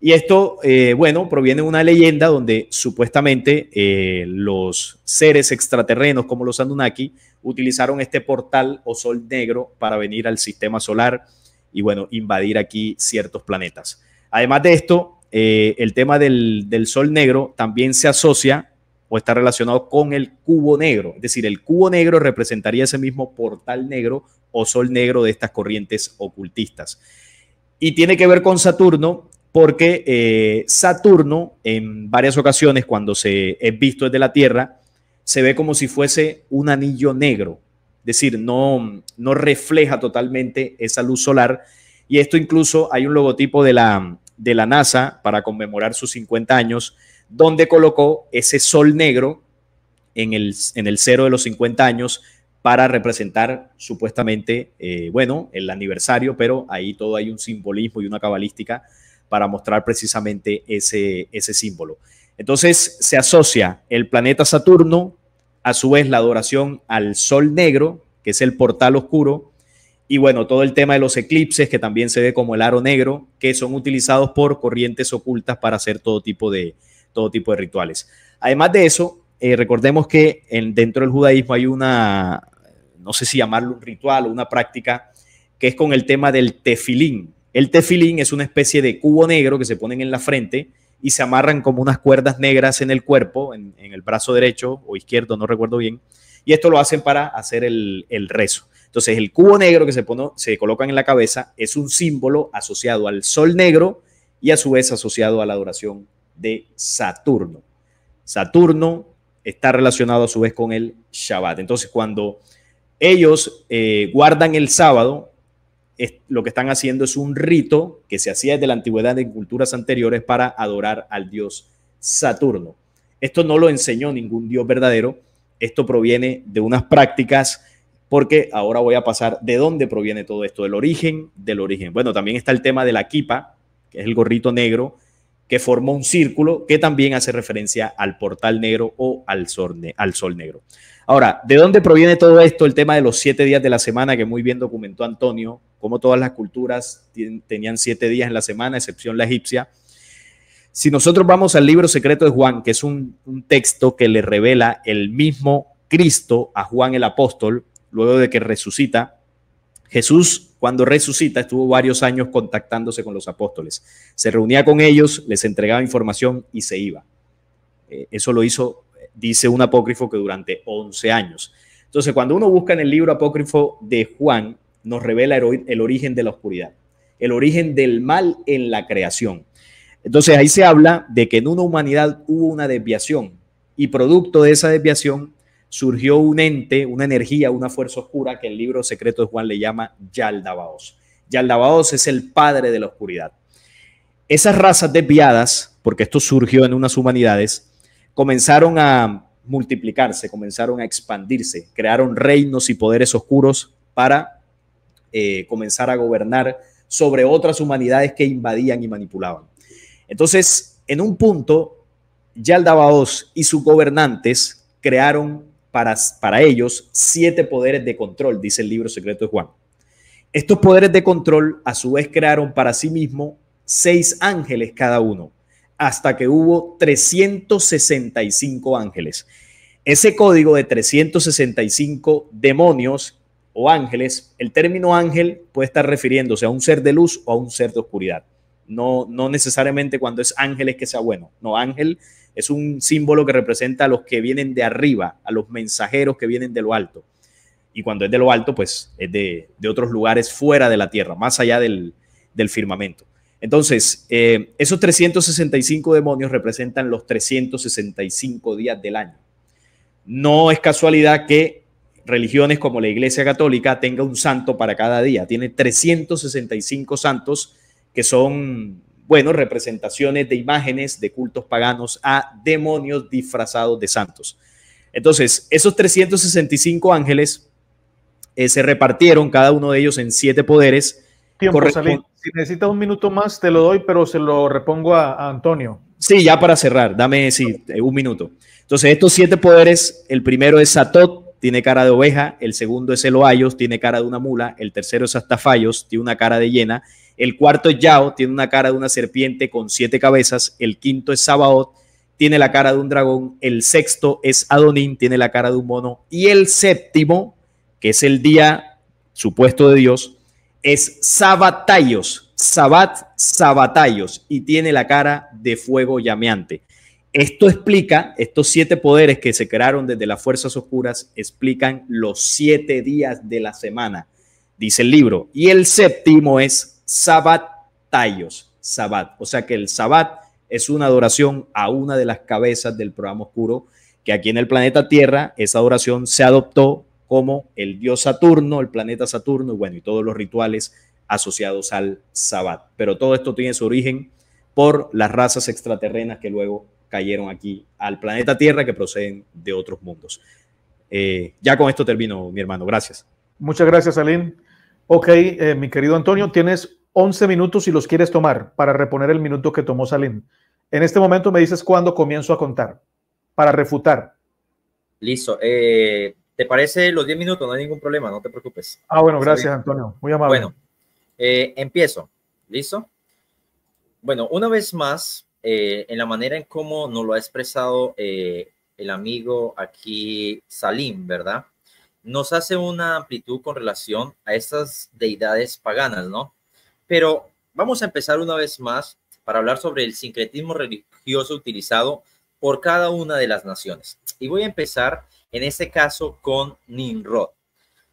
y esto, eh, bueno, proviene de una leyenda donde supuestamente eh, los seres extraterrenos como los Andunaki utilizaron este portal o sol negro para venir al sistema solar y, bueno, invadir aquí ciertos planetas. Además de esto, eh, el tema del, del sol negro también se asocia o está relacionado con el cubo negro. Es decir, el cubo negro representaría ese mismo portal negro o sol negro de estas corrientes ocultistas. Y tiene que ver con Saturno, porque eh, Saturno en varias ocasiones cuando se es visto desde la Tierra, se ve como si fuese un anillo negro, es decir, no, no refleja totalmente esa luz solar. Y esto incluso hay un logotipo de la, de la NASA para conmemorar sus 50 años, donde colocó ese sol negro en el, en el cero de los 50 años para representar supuestamente, eh, bueno, el aniversario, pero ahí todo hay un simbolismo y una cabalística para mostrar precisamente ese, ese símbolo. Entonces se asocia el planeta Saturno, a su vez la adoración al Sol Negro, que es el portal oscuro, y bueno, todo el tema de los eclipses, que también se ve como el aro negro, que son utilizados por corrientes ocultas para hacer todo tipo de, todo tipo de rituales. Además de eso, eh, recordemos que dentro del judaísmo hay una, no sé si llamarlo un ritual o una práctica, que es con el tema del tefilín, el tefilín es una especie de cubo negro que se ponen en la frente y se amarran como unas cuerdas negras en el cuerpo, en, el brazo derecho o izquierdo, no recuerdo bien. Y esto lo hacen para hacer el, rezo. Entonces, el cubo negro que se, pone, se colocan en la cabeza es un símbolo asociado al sol negro y a su vez asociado a la adoración de Saturno. Saturno está relacionado a su vez con el Shabbat. Entonces, cuando ellos eh, guardan el sábado, lo que están haciendo es un rito que se hacía desde la antigüedad en culturas anteriores para adorar al dios Saturno. Esto no lo enseñó ningún dios verdadero, esto proviene de unas prácticas porque ahora voy a pasar de dónde proviene todo esto, del origen, del origen. Bueno, también está el tema de la kipa, que es el gorrito negro que formó un círculo que también hace referencia al portal negro o al sol negro. Ahora, ¿de dónde proviene todo esto? El tema de los siete días de la semana, que muy bien documentó Antonio, como todas las culturas tenían siete días en la semana, excepción la egipcia. Si nosotros vamos al libro secreto de Juan, que es un, un texto que le revela el mismo Cristo a Juan el apóstol, luego de que resucita, Jesús cuando resucita estuvo varios años contactándose con los apóstoles. Se reunía con ellos, les entregaba información y se iba. Eh, eso lo hizo dice un apócrifo que durante 11 años. Entonces, cuando uno busca en el libro apócrifo de Juan, nos revela el origen de la oscuridad, el origen del mal en la creación. Entonces, ahí se habla de que en una humanidad hubo una desviación y producto de esa desviación surgió un ente, una energía, una fuerza oscura que el libro secreto de Juan le llama Yaldabaos. Yaldabaos es el padre de la oscuridad. Esas razas desviadas, porque esto surgió en unas humanidades, comenzaron a multiplicarse, comenzaron a expandirse, crearon reinos y poderes oscuros para eh, comenzar a gobernar sobre otras humanidades que invadían y manipulaban. Entonces, en un punto, Yaldabaoth y sus gobernantes crearon para, para ellos siete poderes de control, dice el libro secreto de Juan. Estos poderes de control, a su vez, crearon para sí mismo seis ángeles cada uno, hasta que hubo 365 ángeles. Ese código de 365 demonios o ángeles, el término ángel puede estar refiriéndose a un ser de luz o a un ser de oscuridad. No, no necesariamente cuando es ángel es que sea bueno. No, ángel es un símbolo que representa a los que vienen de arriba, a los mensajeros que vienen de lo alto. Y cuando es de lo alto, pues es de, otros lugares fuera de la tierra, más allá del firmamento. Entonces, eh, esos 365 demonios representan los 365 días del año. No es casualidad que religiones como la Iglesia Católica tenga un santo para cada día. Tiene 365 santos que son, bueno, representaciones de imágenes de cultos paganos a demonios disfrazados de santos. Entonces, esos 365 ángeles eh, se repartieron, cada uno de ellos en siete poderes si necesitas un minuto más, te lo doy, pero se lo repongo a, Antonio. Sí, ya para cerrar, dame eh, un minuto. Entonces, estos siete poderes, el primero es Satot, tiene cara de oveja, el segundo es Eloayos, tiene cara de una mula, el tercero es Astafayos, tiene una cara de hiena, el cuarto es Yao, tiene una cara de una serpiente con siete cabezas, el quinto es Sabaoth, tiene la cara de un dragón, el sexto es Adonín, tiene la cara de un mono, y el séptimo, que es el día supuesto de Dios, es Sabatayos, Sabat Sabatayos, y tiene la cara de fuego llameante. Esto explica, estos siete poderes que se crearon desde las fuerzas oscuras explican los siete días de la semana, dice el libro. Y el séptimo es Sabbat, Sabat. O sea que el Sabat es una adoración a una de las cabezas del programa oscuro, que aquí en el planeta Tierra esa adoración se adoptó como el dios Saturno, el planeta Saturno, y bueno, y todos los rituales asociados al Sabbat. Pero todo esto tiene su origen por las razas extraterrenas que luego cayeron aquí al planeta Tierra que proceden de otros mundos. Eh, ya con esto termino, mi hermano. Gracias. Muchas gracias, Salín. Ok, eh, mi querido Antonio, tienes 11 minutos si los quieres tomar para reponer el minuto que tomó Salim. En este momento me dices cuándo comienzo a contar para refutar. Listo. Eh, ¿Te parece los 10 minutos? No hay ningún problema, no te preocupes. Ah, bueno, gracias Antonio, muy amable. Bueno, eh, empiezo, ¿listo? Bueno, una vez más, eh, en la manera en cómo nos lo ha expresado eh, el amigo aquí Salim, ¿verdad? Nos hace una amplitud con relación a estas deidades paganas, ¿no? Pero vamos a empezar una vez más para hablar sobre el sincretismo religioso utilizado por cada una de las naciones. Y voy a empezar en este caso con Nimrod.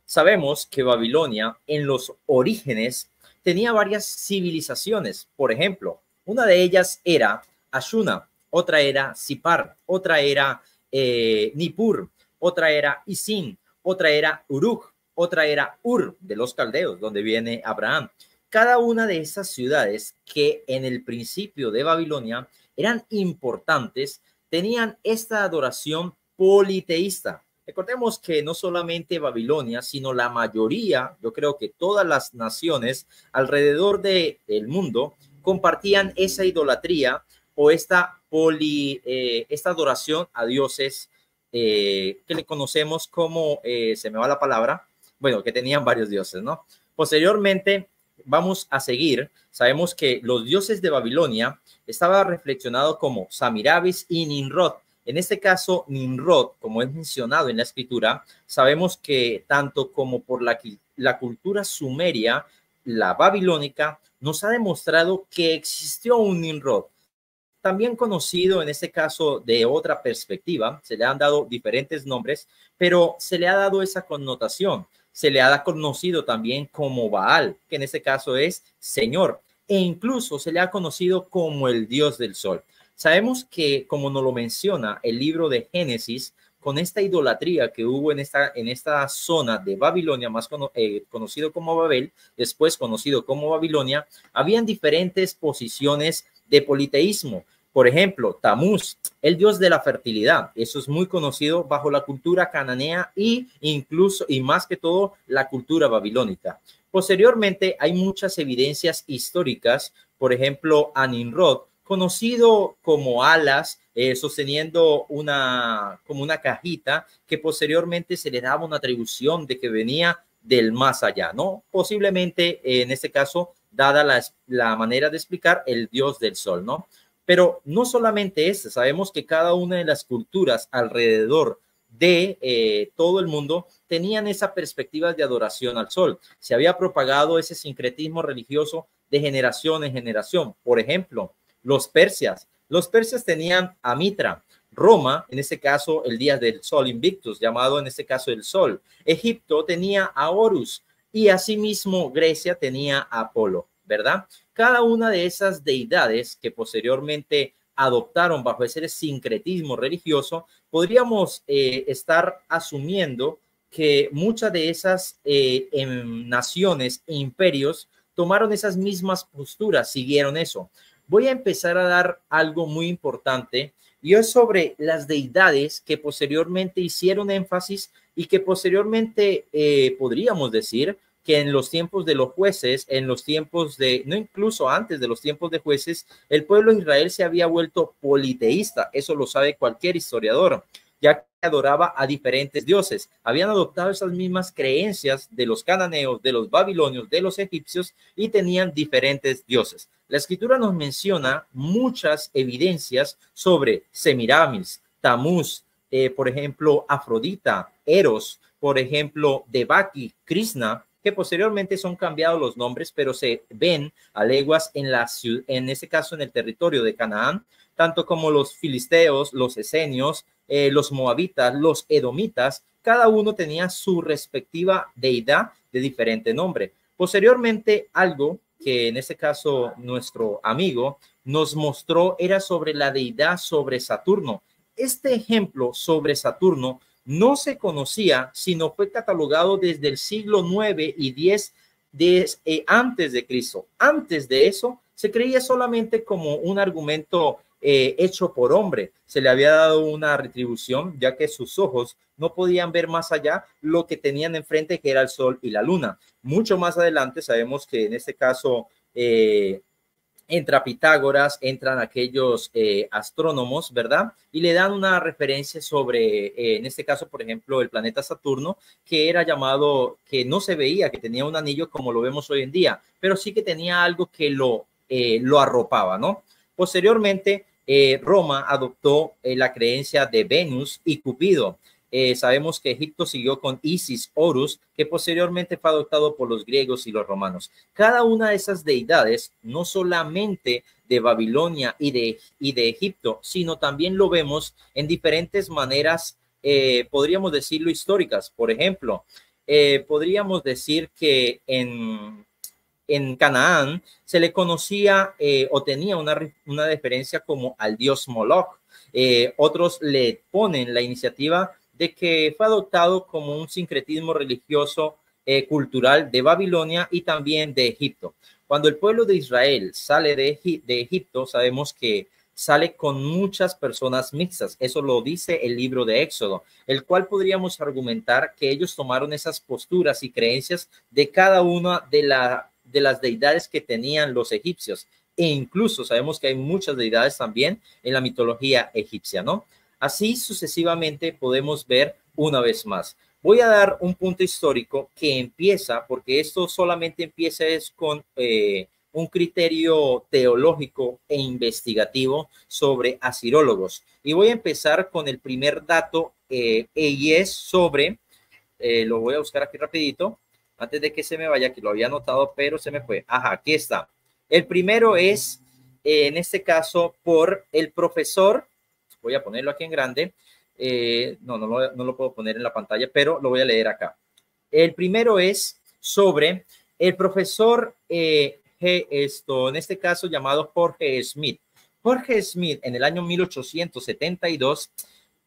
Sabemos que Babilonia en los orígenes tenía varias civilizaciones. Por ejemplo, una de ellas era Ashuna, otra era Sipar, otra era eh, Nippur, otra era Isin, otra era Uruk, otra era Ur de los caldeos, donde viene Abraham. Cada una de esas ciudades que en el principio de Babilonia eran importantes, tenían esta adoración politeísta. Recordemos que no solamente Babilonia, sino la mayoría, yo creo que todas las naciones alrededor de, el mundo compartían esa idolatría o esta, poli, eh, esta adoración a dioses eh, que le conocemos como, eh, se me va la palabra, bueno, que tenían varios dioses, ¿no? Posteriormente, vamos a seguir. Sabemos que los dioses de Babilonia estaba reflexionado como Samirabis y Ninrod, en este caso, Nimrod, como es mencionado en la escritura, sabemos que tanto como por la, la cultura sumeria, la babilónica, nos ha demostrado que existió un Nimrod, también conocido en este caso de otra perspectiva, se le han dado diferentes nombres, pero se le ha dado esa connotación, se le ha conocido también como Baal, que en este caso es Señor, e incluso se le ha conocido como el Dios del Sol. Sabemos que, como nos lo menciona el libro de Génesis, con esta idolatría que hubo en esta, en esta zona de Babilonia, más eh, conocido como Babel, después conocido como Babilonia, habían diferentes posiciones de politeísmo. Por ejemplo, Tamuz, el dios de la fertilidad, eso es muy conocido bajo la cultura cananea y incluso y más que todo la cultura babilónica. Posteriormente hay muchas evidencias históricas, por ejemplo, Aninrod, conocido como alas, eh, sosteniendo una, como una cajita que posteriormente se le daba una atribución de que venía del más allá, ¿no? Posiblemente, eh, en este caso, dada la, la, manera de explicar el dios del sol, ¿no? Pero no solamente eso, sabemos que cada una de las culturas alrededor de eh, todo el mundo tenían esa perspectiva de adoración al sol. Se había propagado ese sincretismo religioso de generación en generación. Por ejemplo, los persias. Los persias tenían a Mitra, Roma, en este caso el día del sol invictus, llamado en este caso el sol. Egipto tenía a Horus y asimismo Grecia tenía a Apolo, ¿verdad? Cada una de esas deidades que posteriormente adoptaron bajo ese sincretismo religioso, podríamos eh, estar asumiendo que muchas de esas eh, em, naciones e imperios tomaron esas mismas posturas, siguieron eso voy a empezar a dar algo muy importante y es sobre las deidades que posteriormente hicieron énfasis y que posteriormente eh, podríamos decir que en los tiempos de los jueces, en los tiempos de, no incluso antes de los tiempos de jueces, el pueblo de Israel se había vuelto politeísta, eso lo sabe cualquier historiador ya que adoraba a diferentes dioses. Habían adoptado esas mismas creencias de los cananeos, de los babilonios, de los egipcios y tenían diferentes dioses. La escritura nos menciona muchas evidencias sobre Semiramis, Tamuz, eh, por ejemplo, Afrodita, Eros, por ejemplo, Debaki, Krishna, que posteriormente son cambiados los nombres, pero se ven a leguas en, la, en este caso en el territorio de Canaán, tanto como los filisteos, los esenios, eh, los moabitas, los edomitas, cada uno tenía su respectiva deidad de diferente nombre. Posteriormente, algo que en este caso nuestro amigo nos mostró era sobre la deidad sobre Saturno. Este ejemplo sobre Saturno no se conocía, sino fue catalogado desde el siglo 9 y 10 de, eh, antes de Cristo. Antes de eso, se creía solamente como un argumento eh, hecho por hombre. Se le había dado una retribución, ya que sus ojos no podían ver más allá lo que tenían enfrente, que era el sol y la luna. Mucho más adelante sabemos que en este caso... Eh, entra Pitágoras, entran aquellos eh, astrónomos, ¿verdad? Y le dan una referencia sobre, en este caso, por ejemplo, el planeta Saturno, que era llamado, que no se veía, que tenía un anillo como lo vemos hoy en día, pero sí que tenía algo que lo, lo arropaba, ¿no? Posteriormente, eh, Roma adoptó eh, la creencia de Venus y Cupido. Eh, sabemos que Egipto siguió con Isis, Horus, que posteriormente fue adoptado por los griegos y los romanos. Cada una de esas deidades, no solamente de Babilonia y de Egipto, sino también lo vemos en diferentes maneras, podríamos decirlo, históricas. Por ejemplo, podríamos decir que en, en Canaán se le conocía eh, o tenía una, una, referencia como al dios Moloch. Eh, otros le ponen la iniciativa de que fue adoptado como un sincretismo religioso eh, cultural de Babilonia y también de Egipto. Cuando el pueblo de Israel sale de, de Egipto, sabemos que sale con muchas personas mixtas. Eso lo dice el libro de Éxodo, el cual podríamos argumentar que ellos tomaron esas posturas y creencias de cada una de las de las deidades que tenían los egipcios. E incluso sabemos que hay muchas deidades también en la mitología egipcia, ¿no? Así sucesivamente podemos ver una vez más. Voy a dar un punto histórico que empieza, porque esto solamente empieza es con eh, un criterio teológico e investigativo sobre asirólogos. Y voy a empezar con el primer dato eh, y es sobre, eh, lo voy a buscar aquí rapidito, antes de que se me vaya, que lo había notado pero se me fue. Ajá, aquí está. El primero es, eh, en este caso, por el profesor, voy a ponerlo aquí en grande, eh, no, no lo, no lo puedo poner en la pantalla, pero lo voy a leer acá. El primero es sobre el profesor, eh, esto, en este caso llamado Jorge Smith. Jorge Smith, en el año 1872,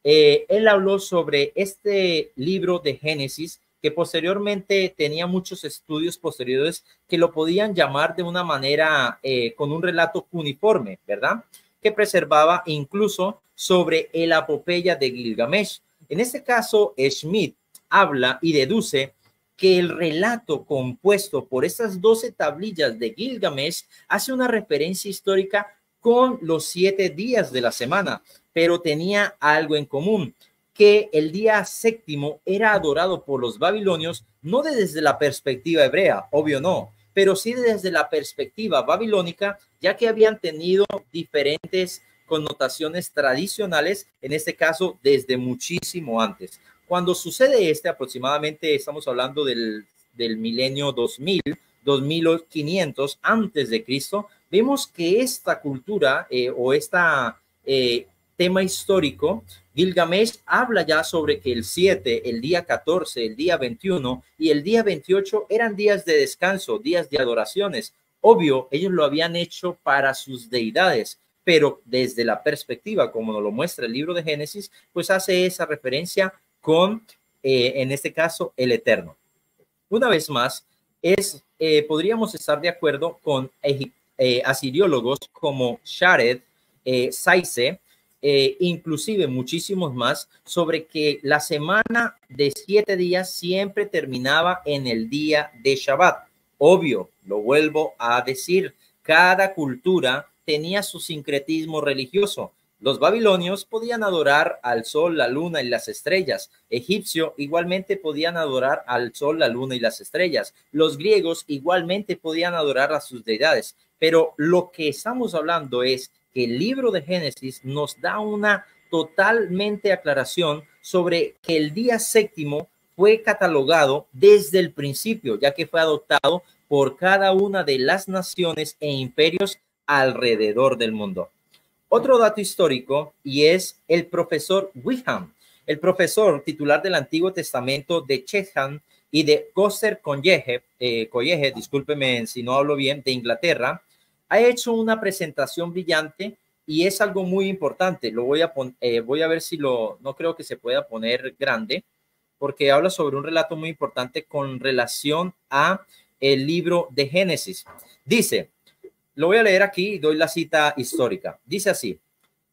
él habló sobre este libro de Génesis que posteriormente tenía muchos estudios posteriores que lo podían llamar de una manera eh, con un relato uniforme, ¿verdad? Que preservaba incluso sobre el apopeya de Gilgamesh. En este caso, Schmidt habla y deduce que el relato compuesto por estas 12 tablillas de Gilgamesh hace una referencia histórica con los siete días de la semana, pero tenía algo en común que el día séptimo era adorado por los babilonios, no desde la perspectiva hebrea, obvio no, pero sí desde la perspectiva babilónica, ya que habían tenido diferentes connotaciones tradicionales, en este caso desde muchísimo antes. Cuando sucede este, aproximadamente estamos hablando del, del milenio 2000, 2500 antes de Cristo, vemos que esta cultura eh, o esta eh, tema histórico, Gilgamesh habla ya sobre que el 7, el día 14, el día 21 y el día 28 eran días de descanso, días de adoraciones. Obvio, ellos lo habían hecho para sus deidades, pero desde la perspectiva, como nos lo muestra el libro de Génesis, pues hace esa referencia con, eh, en este caso, el Eterno. Una vez más, es, eh, podríamos estar de acuerdo con eh, asiriólogos como Shared, Saise, eh, inclusive muchísimos más, sobre que la semana de siete días siempre terminaba en el día de Shabbat. Obvio, lo vuelvo a decir, cada cultura tenía su sincretismo religioso. Los babilonios podían adorar al sol, la luna y las estrellas. Egipcio igualmente podían adorar al sol, la luna y las estrellas. Los griegos igualmente podían adorar a sus deidades. Pero lo que estamos hablando es que el libro de Génesis nos da una totalmente aclaración sobre que el día séptimo fue catalogado desde el principio, ya que fue adoptado por cada una de las naciones e imperios alrededor del mundo. Otro dato histórico y es el profesor Wilhelm, el profesor titular del Antiguo Testamento de Chesham y de gosser College, eh, discúlpeme si no hablo bien, de Inglaterra, ha hecho una presentación brillante y es algo muy importante. Lo voy a eh, voy a ver si lo, no creo que se pueda poner grande, porque habla sobre un relato muy importante con relación a el libro de Génesis. Dice, lo voy a leer aquí y doy la cita histórica. Dice así,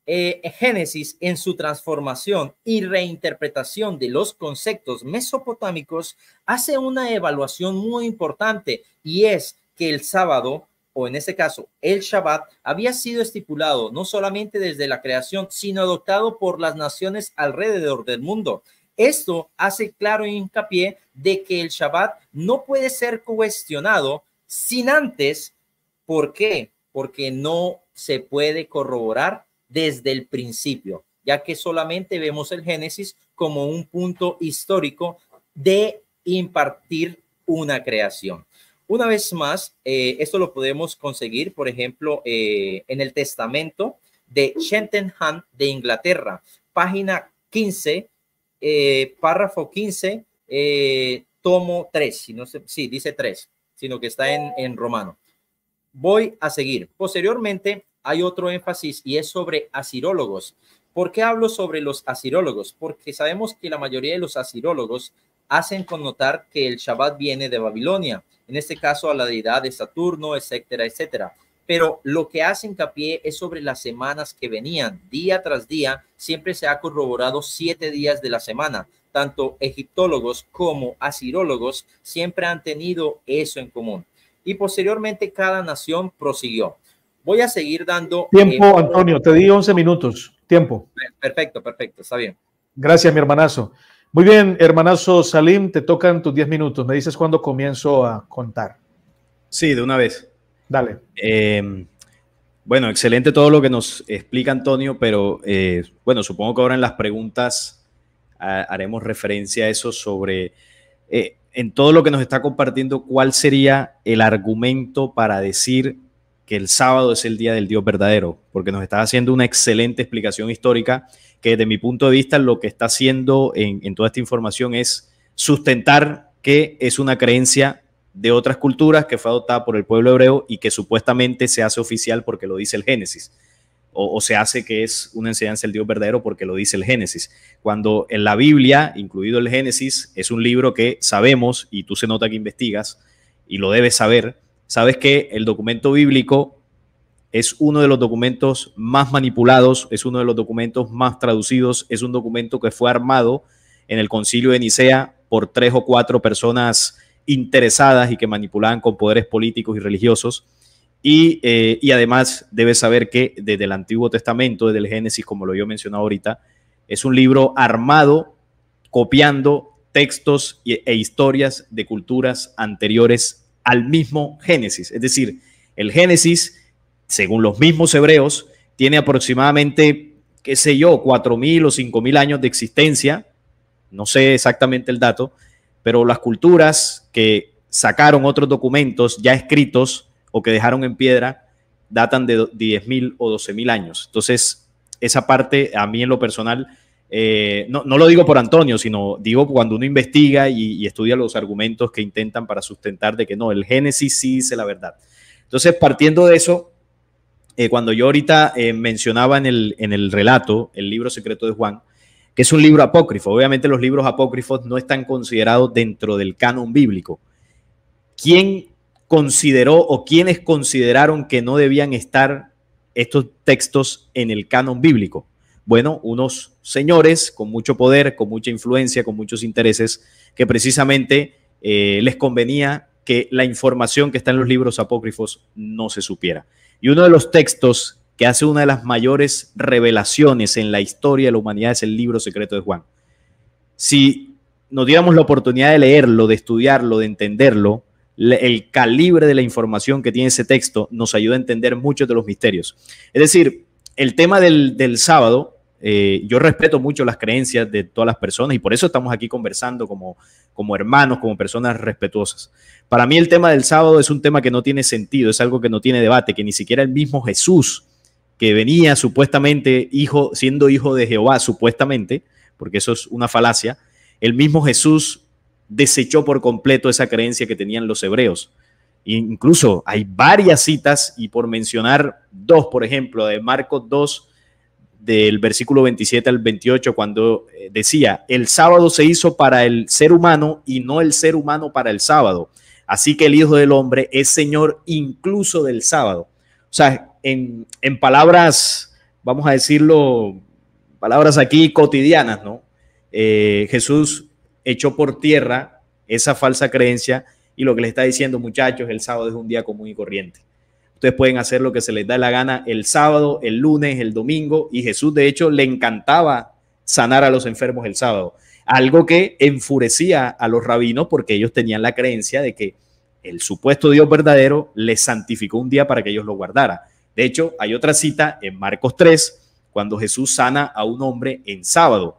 eh, Génesis en su transformación y reinterpretación de los conceptos mesopotámicos hace una evaluación muy importante y es que el sábado o en este caso el Shabbat, había sido estipulado no solamente desde la creación, sino adoptado por las naciones alrededor del mundo. Esto hace claro hincapié de que el Shabbat no puede ser cuestionado sin antes. ¿Por qué? Porque no se puede corroborar desde el principio, ya que solamente vemos el Génesis como un punto histórico de impartir una creación. Una vez más, eh, esto lo podemos conseguir, por ejemplo, eh, en el testamento de Cheltenham de Inglaterra, página 15, eh, párrafo 15, tomo 3, si no sí, dice 3, sino que está en, en romano. Voy a seguir. Posteriormente, hay otro énfasis y es sobre acirólogos. ¿Por qué hablo sobre los acirólogos? Porque sabemos que la mayoría de los acirólogos hacen connotar que el Shabbat viene de Babilonia, en este caso a la deidad de Saturno, etcétera, etcétera. Pero lo que hace hincapié es sobre las semanas que venían, día tras día, siempre se ha corroborado siete días de la semana. Tanto egiptólogos como asirólogos siempre han tenido eso en común. Y posteriormente cada nación prosiguió. Voy a seguir dando... Eh, Tiempo, Antonio, te di 11 minutos. Tiempo. Perfecto, perfecto, está bien. Gracias, mi hermanazo. Muy bien, hermanazo Salim, te tocan tus 10 minutos. Me dices cuándo comienzo a contar. Sí, de una vez. Dale. Em, bueno, excelente todo lo que nos explica Antonio, pero eh, bueno, supongo que ahora en las preguntas ah, haremos referencia a eso sobre, eh, en todo lo que nos está compartiendo, cuál sería el argumento para decir que el sábado es el día del Dios verdadero, porque nos está haciendo una excelente explicación histórica que desde mi punto de vista lo que está haciendo en, toda esta información es sustentar que es una creencia de otras culturas que fue adoptada por el pueblo hebreo y que supuestamente se hace oficial porque lo dice el Génesis. O, o, se hace que es una enseñanza del Dios verdadero porque lo dice el Génesis. Cuando en la Biblia, incluido el Génesis, es un libro que sabemos y tú se nota que investigas y lo debes saber, Sabes que el documento bíblico es uno de los documentos más manipulados, es uno de los documentos más traducidos, es un documento que fue armado en el concilio de Nicea por tres o cuatro personas interesadas y que manipulaban con poderes políticos y religiosos. Y, eh, además debes saber que desde el Antiguo Testamento, desde el Génesis, como lo yo mencionado ahorita, es un libro armado copiando textos e historias de culturas anteriores al mismo Génesis. Es decir, el Génesis, según los mismos hebreos, tiene aproximadamente, qué sé yo, 4.000 o 5.000 años de existencia. No sé exactamente el dato, pero las culturas que sacaron otros documentos ya escritos o que dejaron en piedra datan de 10.000 o 12.000 años. Entonces, esa parte a mí en lo personal eh, no, no, lo digo por Antonio, sino digo cuando uno investiga y, estudia los argumentos que intentan para sustentar de que no, el Génesis sí dice la verdad. Entonces, partiendo de eso, eh, cuando yo ahorita eh, mencionaba en el, en el relato, el libro secreto de Juan, que es un libro apócrifo, obviamente los libros apócrifos no están considerados dentro del canon bíblico. ¿Quién consideró o quiénes consideraron que no debían estar estos textos en el canon bíblico? bueno, unos señores con mucho poder, con mucha influencia, con muchos intereses, que precisamente eh, les convenía que la información que está en los libros apócrifos no se supiera. Y uno de los textos que hace una de las mayores revelaciones en la historia de la humanidad es el libro secreto de Juan. Si nos diéramos la oportunidad de leerlo, de estudiarlo, de entenderlo, el calibre de la información que tiene ese texto nos ayuda a entender muchos de los misterios. Es decir, el tema del sábado eh, yo respeto mucho las creencias de todas las personas y por eso estamos aquí conversando como, como hermanos, como personas respetuosas. Para mí el tema del sábado es un tema que no tiene sentido, es algo que no tiene debate, que ni siquiera el mismo Jesús, que venía supuestamente hijo, siendo hijo de Jehová, supuestamente, porque eso es una falacia, el mismo Jesús desechó por completo esa creencia que tenían los hebreos. Incluso hay varias citas, y por mencionar dos, por ejemplo, de Marcos 2, del versículo 27 al 28, cuando eh, decía, el sábado se hizo para el ser humano y no el ser humano para el sábado. Así que el Hijo del Hombre es Señor incluso del sábado. O sea, en, palabras, vamos a decirlo, palabras aquí cotidianas, ¿no? Eh, Jesús echó por tierra esa falsa creencia y lo que le está diciendo, muchachos, el sábado es un día común y corriente. Ustedes pueden hacer lo que se les da la gana el sábado, el lunes, el domingo. Y Jesús, de hecho, le encantaba sanar a los enfermos el sábado. Algo que enfurecía a los rabinos porque ellos tenían la creencia de que el supuesto Dios verdadero les santificó un día para que ellos lo guardaran. De hecho, hay otra cita en Marcos 3, cuando Jesús sana a un hombre en sábado.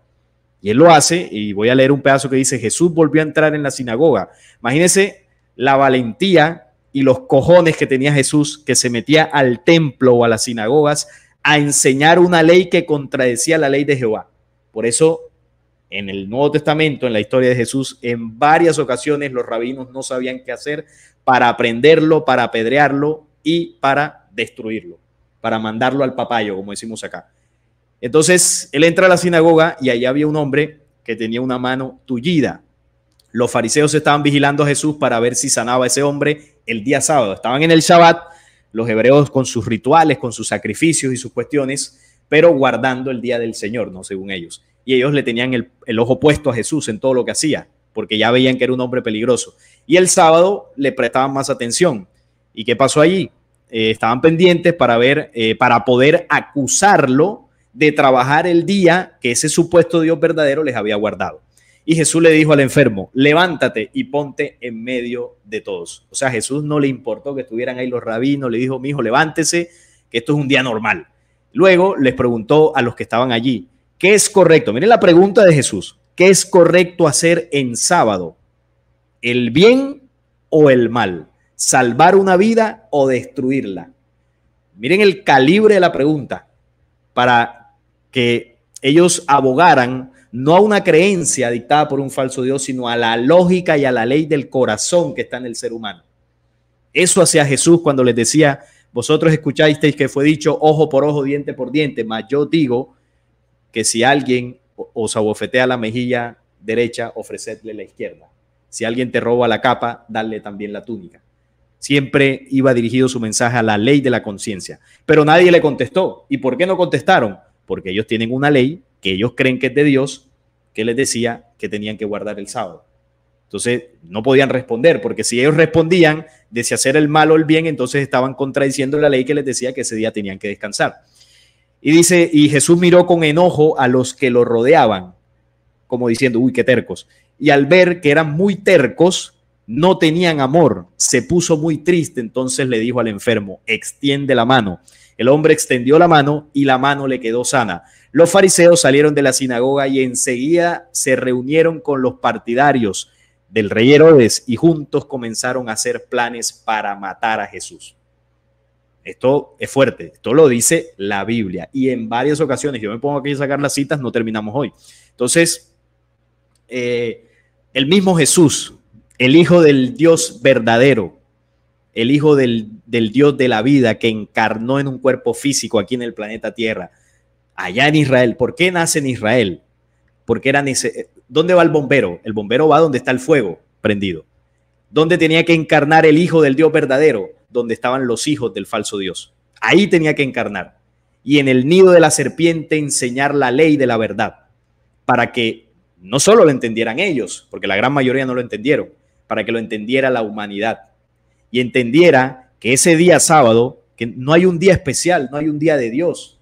Y él lo hace, y voy a leer un pedazo que dice, Jesús volvió a entrar en la sinagoga. Imagínense la valentía y los cojones que tenía Jesús, que se metía al templo o a las sinagogas a enseñar una ley que contradecía la ley de Jehová. Por eso, en el Nuevo Testamento, en la historia de Jesús, en varias ocasiones los rabinos no sabían qué hacer para aprenderlo, para apedrearlo y para destruirlo, para mandarlo al papayo, como decimos acá. Entonces, él entra a la sinagoga y allá había un hombre que tenía una mano tullida. Los fariseos estaban vigilando a Jesús para ver si sanaba a ese hombre el día sábado. Estaban en el Shabbat, los hebreos con sus rituales, con sus sacrificios y sus cuestiones, pero guardando el día del Señor, ¿no? Según ellos. Y ellos le tenían el, ojo puesto a Jesús en todo lo que hacía, porque ya veían que era un hombre peligroso. Y el sábado le prestaban más atención. ¿Y qué pasó allí? Eh, estaban pendientes para ver, eh, para poder acusarlo de trabajar el día que ese supuesto Dios verdadero les había guardado. Y Jesús le dijo al enfermo, levántate y ponte en medio de todos. O sea, Jesús no le importó que estuvieran ahí los rabinos, le dijo, mi hijo, levántese, que esto es un día normal. Luego les preguntó a los que estaban allí, ¿qué es correcto? Miren la pregunta de Jesús, ¿qué es correcto hacer en sábado? ¿El bien o el mal? ¿Salvar una vida o destruirla? Miren el calibre de la pregunta para que ellos abogaran no a una creencia dictada por un falso Dios, sino a la lógica y a la ley del corazón que está en el ser humano. Eso hacía Jesús cuando les decía, vosotros escuchasteis que fue dicho ojo por ojo, diente por diente, mas yo digo que si alguien os abofetea la mejilla derecha, ofrecedle la izquierda. Si alguien te roba la capa, dale también la túnica. Siempre iba dirigido su mensaje a la ley de la conciencia, pero nadie le contestó. ¿Y por qué no contestaron? Porque ellos tienen una ley que ellos creen que es de Dios, que les decía que tenían que guardar el sábado. Entonces no podían responder, porque si ellos respondían de si hacer el mal o el bien, entonces estaban contradiciendo la ley que les decía que ese día tenían que descansar. Y dice, y Jesús miró con enojo a los que lo rodeaban, como diciendo, uy, qué tercos. Y al ver que eran muy tercos, no tenían amor, se puso muy triste, entonces le dijo al enfermo, extiende la mano. El hombre extendió la mano y la mano le quedó sana. Los fariseos salieron de la sinagoga y enseguida se reunieron con los partidarios del rey Herodes y juntos comenzaron a hacer planes para matar a Jesús. Esto es fuerte, esto lo dice la Biblia y en varias ocasiones, yo me pongo aquí a sacar las citas, no terminamos hoy. Entonces, eh, el mismo Jesús, el Hijo del Dios verdadero, el Hijo del Dios de la vida que encarnó en un cuerpo físico aquí en el planeta Tierra, allá en Israel. ¿Por qué nace en Israel? Porque era ¿Dónde va el bombero? El bombero va donde está el fuego prendido. ¿Dónde tenía que encarnar el hijo del Dios verdadero? Donde estaban los hijos del falso Dios. Ahí tenía que encarnar. Y en el nido de la serpiente enseñar la ley de la verdad para que no solo lo entendieran ellos, porque la gran mayoría no lo entendieron, para que lo entendiera la humanidad y entendiera que ese día sábado, que no hay un día especial, no hay un día de Dios,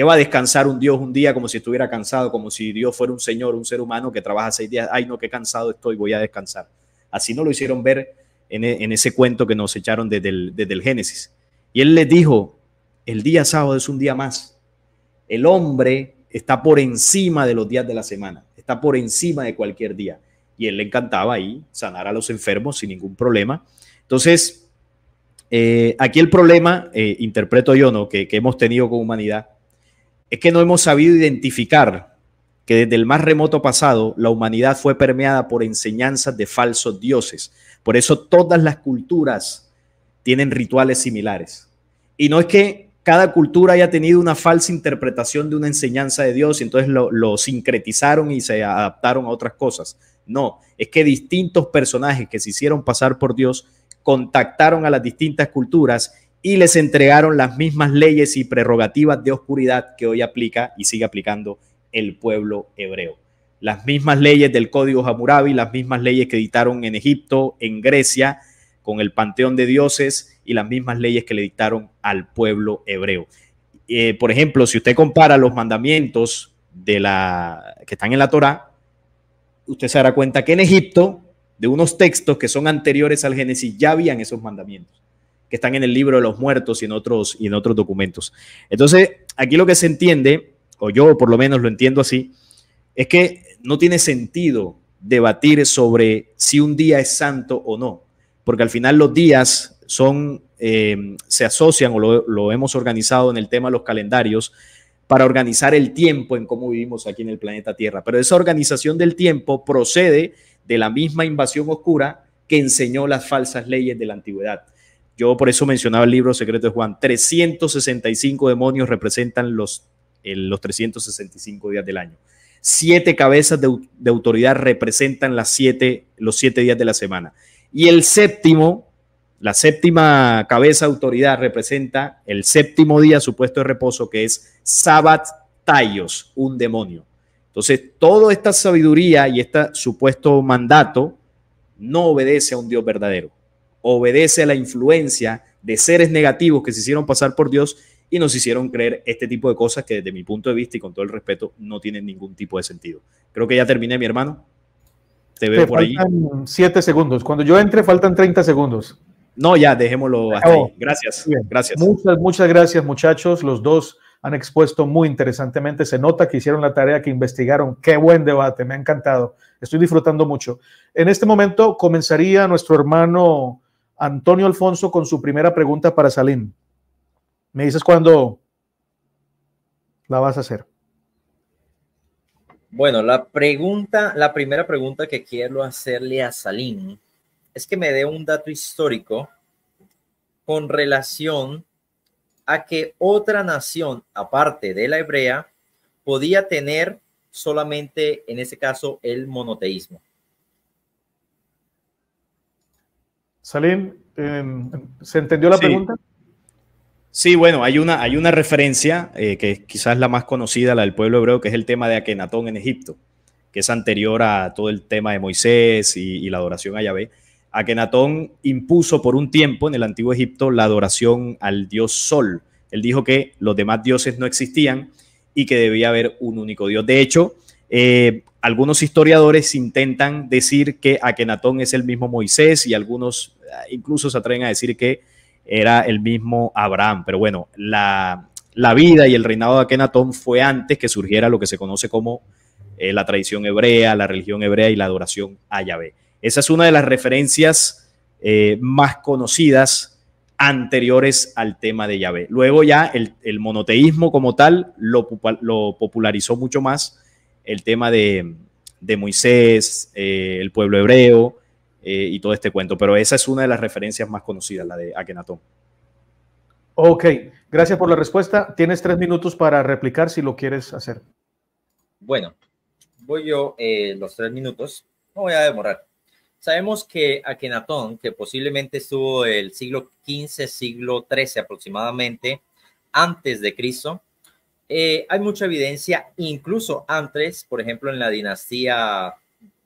que va a descansar un Dios un día como si estuviera cansado, como si Dios fuera un señor, un ser humano que trabaja seis días? Ay, no, qué cansado estoy, voy a descansar. Así no lo hicieron ver en, e, ese cuento que nos echaron desde el, Génesis. Y él les dijo, el día sábado es un día más. El hombre está por encima de los días de la semana, está por encima de cualquier día. Y él le encantaba ahí sanar a los enfermos sin ningún problema. Entonces, eh, aquí el problema, eh, interpreto yo, ¿no? Que, que, hemos tenido con humanidad, es que no hemos sabido identificar que desde el más remoto pasado la humanidad fue permeada por enseñanzas de falsos dioses. Por eso todas las culturas tienen rituales similares. Y no es que cada cultura haya tenido una falsa interpretación de una enseñanza de Dios y entonces lo, lo sincretizaron y se adaptaron a otras cosas. No, es que distintos personajes que se hicieron pasar por Dios contactaron a las distintas culturas y les entregaron las mismas leyes y prerrogativas de oscuridad que hoy aplica y sigue aplicando el pueblo hebreo. Las mismas leyes del Código Hammurabi, las mismas leyes que dictaron en Egipto, en Grecia, con el panteón de dioses y las mismas leyes que le dictaron al pueblo hebreo. Eh, por ejemplo, si usted compara los mandamientos de la que están en la Torá, usted se dará cuenta que en Egipto, de unos textos que son anteriores al Génesis, ya habían esos mandamientos que están en el libro de los muertos y en otros, y en otros documentos. Entonces, aquí lo que se entiende, o yo por lo menos lo entiendo así, es que no tiene sentido debatir sobre si un día es santo o no, porque al final los días son, eh, se asocian o lo, lo hemos organizado en el tema de los calendarios para organizar el tiempo en cómo vivimos aquí en el planeta Tierra. Pero esa organización del tiempo procede de la misma invasión oscura que enseñó las falsas leyes de la antigüedad. Yo por eso mencionaba el libro Secreto de Juan. 365 demonios representan los, los 365 días del año. Siete cabezas de, autoridad representan las los siete días de la semana. Y el séptimo, la séptima cabeza de autoridad representa el séptimo día supuesto de reposo, que es Sabbat Tayos, un demonio. Entonces, toda esta sabiduría y este supuesto mandato no obedece a un Dios verdadero obedece a la influencia de seres negativos que se hicieron pasar por Dios y nos hicieron creer este tipo de cosas que desde mi punto de vista y con todo el respeto no tienen ningún tipo de sentido. Creo que ya terminé, mi hermano. Te veo por ahí. Siete segundos. Cuando yo entre faltan 30 segundos. No, ya, dejémoslo Gracias. Gracias. Muchas, muchas gracias, muchachos. Los dos han expuesto muy interesantemente. Se nota que hicieron la tarea, que investigaron. Qué buen debate, me ha encantado. Estoy disfrutando mucho. En este momento comenzaría nuestro hermano Antonio Alfonso con su primera pregunta para Salim. Me dices cuándo la vas a hacer. Bueno, la pregunta, la primera pregunta que quiero hacerle a Salim es que me dé un dato histórico con relación a que otra nación, aparte de la hebrea, podía tener solamente, en ese caso, el monoteísmo. Salim, em, ¿se entendió la pregunta? Sí, bueno, hay una, hay una referencia eh, que es quizás la más conocida, la del pueblo hebreo, que es el tema de Akenatón en Egipto, que es anterior a todo el tema de Moisés y, y la adoración a Yahvé. Akenatón impuso por un tiempo en el antiguo Egipto la adoración al dios Sol. Él dijo que los demás dioses no existían y que debía haber un único dios. De hecho, eh, algunos historiadores intentan decir que Akenatón es el mismo Moisés y algunos eh, incluso se atreven a decir que era el mismo Abraham. Pero bueno, la, vida y el reinado de Akenatón fue antes que surgiera lo que se conoce como eh, la tradición hebrea, la religión hebrea y la adoración a Yahvé. Esa es una de las referencias más conocidas anteriores al tema de Yahvé. Luego ya el, monoteísmo como tal lo popularizó mucho más el tema de, Moisés, eh, el pueblo hebreo eh, y todo este cuento. Pero esa es una de las referencias más conocidas, la de Akenatón. Ok, gracias por la respuesta. Tienes tres minutos para replicar si lo quieres hacer. Bueno, voy yo eh, los tres minutos. No voy a demorar. Sabemos que Akenatón, que posiblemente estuvo el siglo XV, siglo XIII aproximadamente, antes de Cristo, eh, hay mucha evidencia, incluso antes, por ejemplo, en la dinastía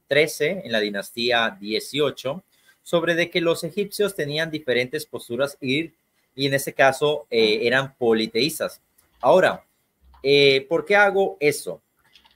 13, en la dinastía 18, sobre de que los egipcios tenían diferentes posturas y, y en ese caso eh, eran politeístas. Ahora, eh, ¿por qué hago eso?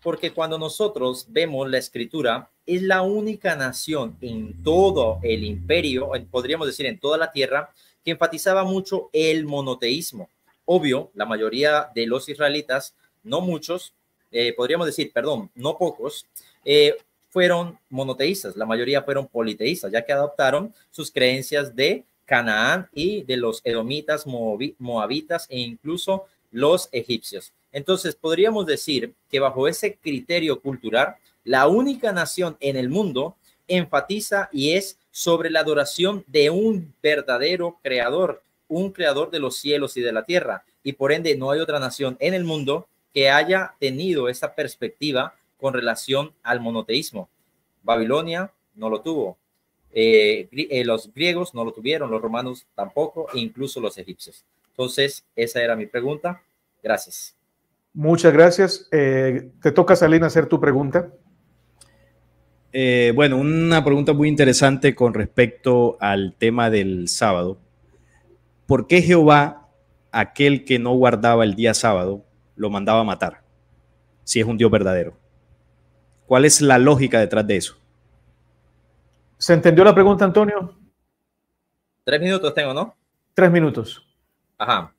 Porque cuando nosotros vemos la escritura, es la única nación en todo el imperio, podríamos decir en toda la tierra, que enfatizaba mucho el monoteísmo. Obvio, la mayoría de los israelitas, no muchos, eh, podríamos decir, perdón, no pocos, eh, fueron monoteístas, la mayoría fueron politeístas, ya que adoptaron sus creencias de Canaán y de los edomitas, moabitas e incluso los egipcios. Entonces, podríamos decir que bajo ese criterio cultural, la única nación en el mundo enfatiza y es sobre la adoración de un verdadero creador, un creador de los cielos y de la tierra, y por ende no hay otra nación en el mundo que haya tenido esa perspectiva con relación al monoteísmo. Babilonia no lo tuvo, eh, eh, los griegos no lo tuvieron, los romanos tampoco, e incluso los egipcios. Entonces, esa era mi pregunta. Gracias. Muchas gracias. Eh, te toca, Salina, hacer tu pregunta. bueno, una pregunta muy interesante con respecto al tema del sábado. ¿por qué Jehová, aquel que no guardaba el día sábado, lo mandaba a matar? Si es un Dios verdadero. ¿Cuál es la lógica detrás de eso? ¿Se entendió la pregunta, Antonio? Tres minutos tengo, ¿no? Tres minutos. Ajá.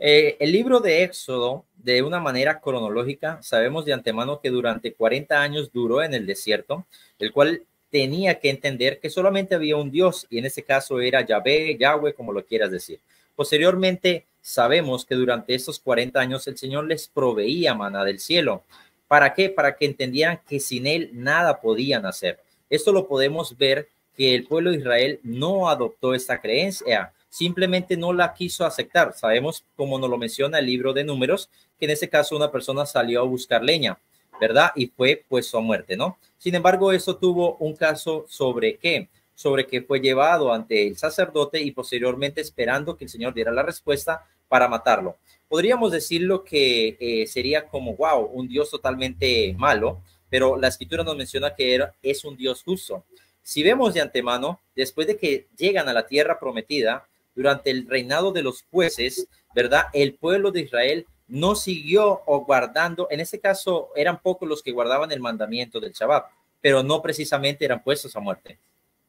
Eh, el libro de Éxodo, de una manera cronológica, sabemos de antemano que durante 40 años duró en el desierto, el cual tenía que entender que solamente había un Dios y en ese caso era Yahvé, Yahweh, como lo quieras decir. Posteriormente, sabemos que durante estos 40 años el Señor les proveía maná del cielo. ¿Para qué? Para que entendieran que sin Él nada podían hacer. Esto lo podemos ver que el pueblo de Israel no adoptó esta creencia, simplemente no la quiso aceptar. Sabemos, como nos lo menciona el libro de números, que en ese caso una persona salió a buscar leña ¿verdad? Y fue puesto a muerte, ¿no? Sin embargo, eso tuvo un caso sobre qué? Sobre que fue llevado ante el sacerdote y posteriormente esperando que el Señor diera la respuesta para matarlo. Podríamos decirlo que eh, sería como, wow, un Dios totalmente malo, pero la escritura nos menciona que era, es un Dios justo. Si vemos de antemano, después de que llegan a la tierra prometida, durante el reinado de los jueces, ¿verdad? El pueblo de Israel no siguió o guardando, en este caso eran pocos los que guardaban el mandamiento del Shabbat, pero no precisamente eran puestos a muerte.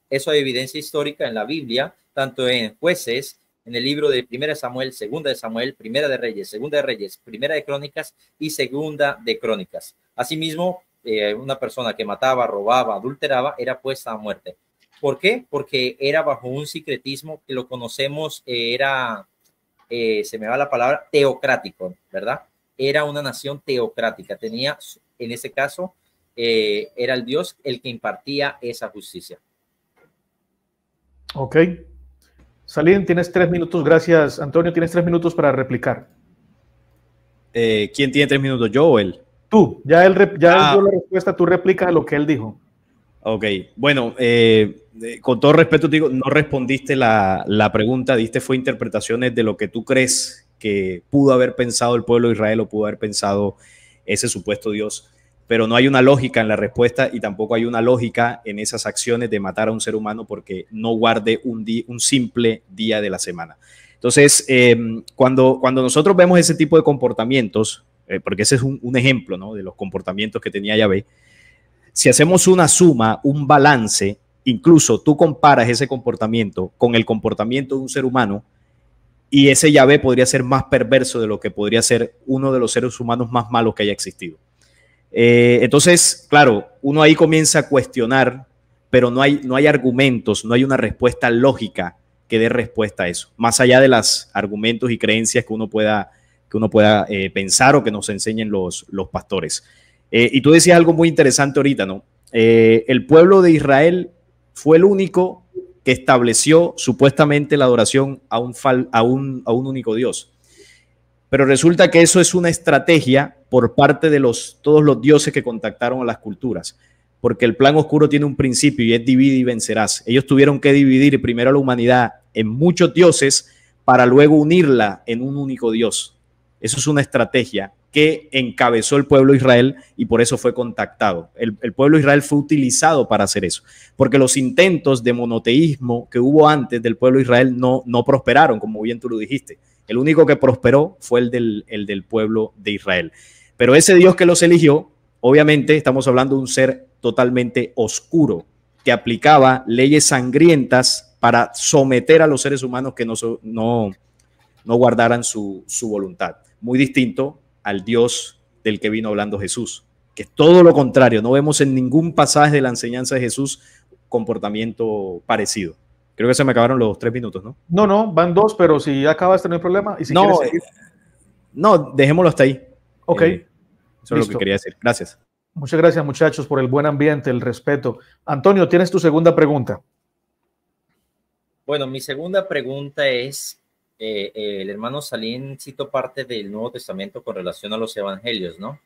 Eso hay evidencia histórica en la Biblia, tanto en jueces, en el libro de Primera Samuel, Segunda de Samuel, Primera de Reyes, Segunda de Reyes, Primera de Crónicas y Segunda de Crónicas. Asimismo, eh, una persona que mataba, robaba, adulteraba, era puesta a muerte. ¿Por qué? Porque era bajo un secretismo que lo conocemos, eh, era eh, se me va la palabra, teocrático, ¿verdad? Era una nación teocrática, tenía, en ese caso, eh, era el Dios el que impartía esa justicia. Ok. Salín, tienes tres minutos, gracias. Antonio, tienes tres minutos para replicar. Eh, ¿Quién tiene tres minutos, yo o él? Tú, ya él, ya ah. dio la respuesta, tú lo que él dijo. Ok, bueno, eh, eh, con todo respeto, digo, no respondiste la, la, pregunta, diste fue interpretaciones de lo que tú crees que pudo haber pensado el pueblo de Israel o pudo haber pensado ese supuesto Dios, pero no hay una lógica en la respuesta y tampoco hay una lógica en esas acciones de matar a un ser humano porque no guarde un, un simple día de la semana. Entonces, em, cuando, cuando nosotros vemos ese tipo de comportamientos, eh, porque ese es un, un, ejemplo ¿no? de los comportamientos que tenía Yahvé, si hacemos una suma, un balance, incluso tú comparas ese comportamiento con el comportamiento de un ser humano, y ese llave podría ser más perverso de lo que podría ser uno de los seres humanos más malos que haya existido. Eh, entonces, claro, uno ahí comienza a cuestionar, pero no hay, no hay argumentos, no hay una respuesta lógica que dé respuesta a eso, más allá de los argumentos y creencias que uno pueda, que uno pueda eh, pensar o que nos enseñen los pastores. Eh, y tú decías algo muy interesante ahorita, ¿no? Eh, el pueblo de Israel fue el único que estableció supuestamente la adoración a un, a un, a un único Dios. Pero resulta que eso es una estrategia por parte de los, todos los dioses que contactaron a las culturas, porque el plan oscuro tiene un principio y es divide y vencerás. Ellos tuvieron que dividir primero a la humanidad en muchos dioses para luego unirla en un único Dios. Eso es una estrategia que encabezó el pueblo de Israel y por eso fue contactado. El, pueblo Israel fue utilizado para hacer eso, porque los intentos de monoteísmo que hubo antes del pueblo Israel no, prosperaron, como bien tú lo dijiste. El único que prosperó fue el del, pueblo de Israel. Pero ese Dios que los eligió, obviamente estamos hablando de un ser totalmente oscuro, que aplicaba leyes sangrientas para someter a los seres humanos que no, guardaran su voluntad. Muy distinto al Dios del que vino hablando Jesús, que es todo lo contrario. No vemos en ningún pasaje de la enseñanza de Jesús comportamiento parecido. Creo que se me acabaron los tres minutos, ¿no? No, no, van dos, pero si acabas no hay problema y si no, eh, no, dejémoslo hasta ahí. Ok. Eh, eso es lo que quería decir. Gracias. Muchas gracias, muchachos, por el buen ambiente, el respeto. Antonio, tienes tu segunda pregunta. Bueno, mi segunda pregunta es eh, el hermano Salín citó parte del Nuevo Testamento con relación a los evangelios, ¿no?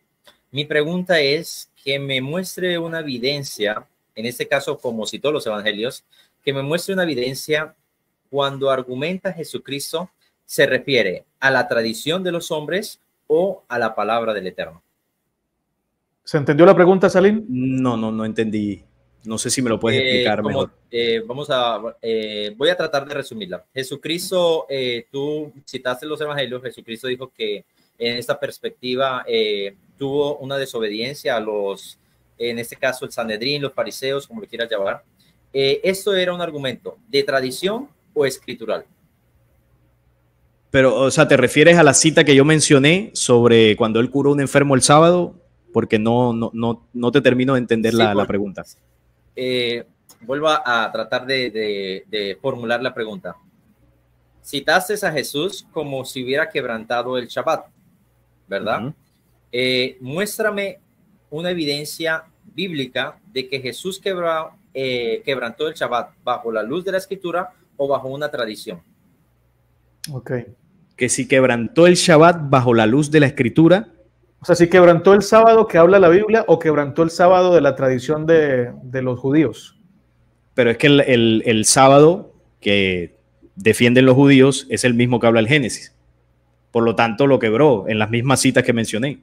Mi pregunta es que me muestre una evidencia, en este caso como citó los evangelios, que me muestre una evidencia cuando argumenta Jesucristo se refiere a la tradición de los hombres o a la palabra del Eterno. ¿Se entendió la pregunta, Salín? No, no, no entendí. No sé si me lo puedes eh, explicar mejor. Eh, vamos a, eh, voy a tratar de resumirla. Jesucristo, tú citaste los evangelios, Jesucristo dijo que en esta perspectiva tuvo una desobediencia a los, en este caso el Sanedrín, los fariseos, como lo quieras llamar. esto era un argumento de tradición o escritural. Pero, o sea, ¿te refieres a la cita que yo mencioné sobre cuando él curó un enfermo el sábado? Porque no, no, te termino de entender la, la, pregunta eh, vuelva a tratar de, formular la pregunta. Citaste a Jesús como si hubiera quebrantado el Shabbat, ¿verdad? Eh, muéstrame una evidencia bíblica de que Jesús eh, quebrantó el Shabbat bajo la luz de la escritura o bajo una tradición. Ok. Que si quebrantó el Shabbat bajo la luz de la escritura o sea, si quebrantó el sábado que habla la Biblia o quebrantó el sábado de la tradición de, los judíos. Pero es que el, sábado que defienden los judíos es el mismo que habla el Génesis. Por lo tanto, lo quebró en las mismas citas que mencioné.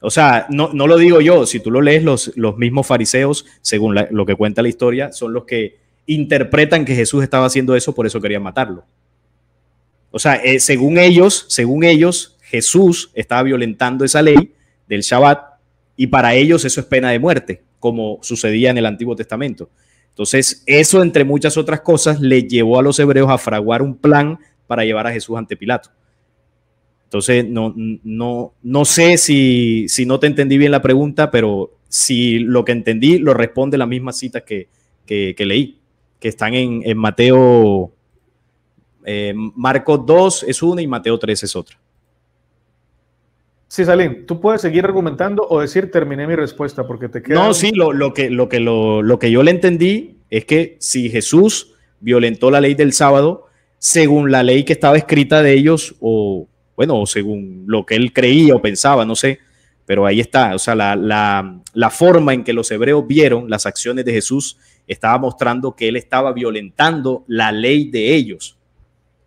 O sea, no, lo digo yo, si tú lo lees, los, los mismos fariseos, según lo que cuenta la historia, son los que interpretan que Jesús estaba haciendo eso, por eso querían matarlo. O sea, eh, según ellos, según ellos, Jesús estaba violentando esa ley del Shabbat y para ellos eso es pena de muerte, como sucedía en el Antiguo Testamento. Entonces, eso, entre muchas otras cosas, le llevó a los hebreos a fraguar un plan para llevar a Jesús ante Pilato. Entonces, no, no, no sé si, si no te entendí bien la pregunta, pero si lo que entendí lo responde la misma cita que, que, leí, que están en, en Mateo, eh, Marcos 2 es una y Mateo 3 es otra. Sí, Salim, tú puedes seguir argumentando o decir terminé mi respuesta porque te queda. No, sí, lo, que, lo, que, lo, que yo le entendí es que si Jesús violentó la ley del sábado, según la ley que estaba escrita de ellos, o bueno, según lo que él creía o pensaba, no sé, pero ahí está, o sea, la, la forma en que los hebreos vieron las acciones de Jesús estaba mostrando que él estaba violentando la ley de ellos.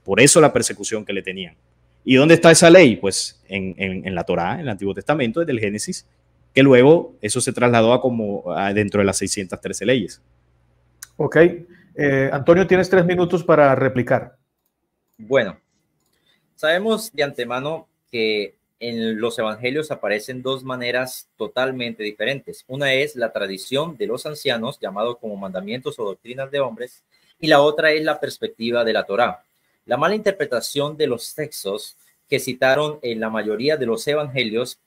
Por eso la persecución que le tenían. ¿Y dónde está esa ley? Pues en, la Torá, en el Antiguo Testamento, desde el Génesis, que luego eso se trasladó a como dentro de las 613 leyes. Ok. Eh, Antonio, tienes tres minutos para replicar. Bueno, sabemos de antemano que en los evangelios aparecen dos maneras totalmente diferentes. Una es la tradición de los ancianos, llamado como mandamientos o doctrinas de hombres, y la otra es la perspectiva de la Torá. La mala interpretación de los textos que citaron en la mayoría de los evangelios,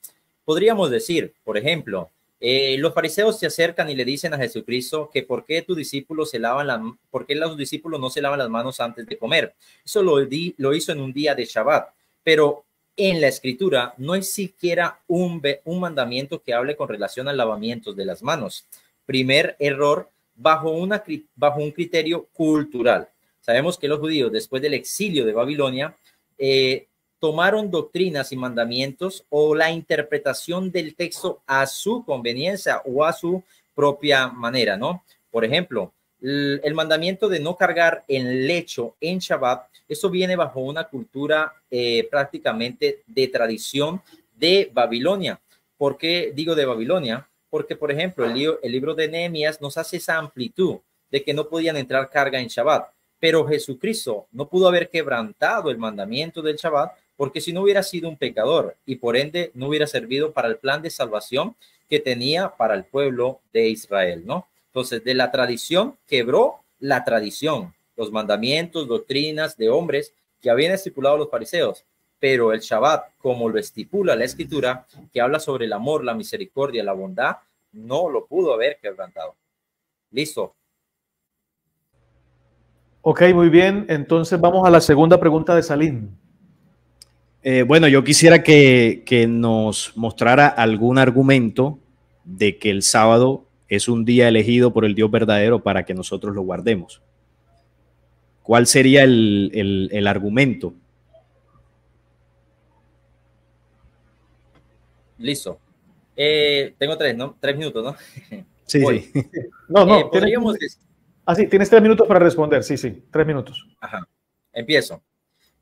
podríamos decir, por ejemplo, eh, los fariseos se acercan y le dicen a Jesucristo que por qué tus discípulos se lavan por qué los discípulos no se lavan las manos antes de comer. Eso lo, lo hizo en un día de Shabbat, pero en la escritura no hay siquiera un, un mandamiento que hable con relación al lavamiento de las manos. Primer error bajo, una, bajo un criterio cultural. Sabemos que los judíos después del exilio de Babilonia eh, tomaron doctrinas y mandamientos o la interpretación del texto a su conveniencia o a su propia manera, ¿no? Por ejemplo, el mandamiento de no cargar en lecho en Shabbat, eso viene bajo una cultura eh, prácticamente de tradición de Babilonia. ¿Por qué digo de Babilonia? Porque, por ejemplo, el, libro, el libro de Nehemías nos hace esa amplitud de que no podían entrar carga en Shabbat, pero Jesucristo no pudo haber quebrantado el mandamiento del Shabbat porque si no hubiera sido un pecador y por ende no hubiera servido para el plan de salvación que tenía para el pueblo de Israel, ¿no? Entonces, de la tradición quebró la tradición, los mandamientos, doctrinas de hombres que habían estipulado los fariseos, pero el Shabbat, como lo estipula la escritura, que habla sobre el amor, la misericordia, la bondad, no lo pudo haber quebrantado. Listo. Ok, muy bien. Entonces vamos a la segunda pregunta de Salim. Eh, bueno, yo quisiera que, nos mostrara algún argumento de que el sábado es un día elegido por el Dios verdadero para que nosotros lo guardemos. ¿Cuál sería el, argumento? Listo. Eh, tengo tres, ¿no? Tres minutos, ¿no? (laughs) Sí, sí. (laughs) Eh, no, no. Ah, sí, tienes tres minutos para responder. Sí, sí, tres minutos. Ajá. Empiezo.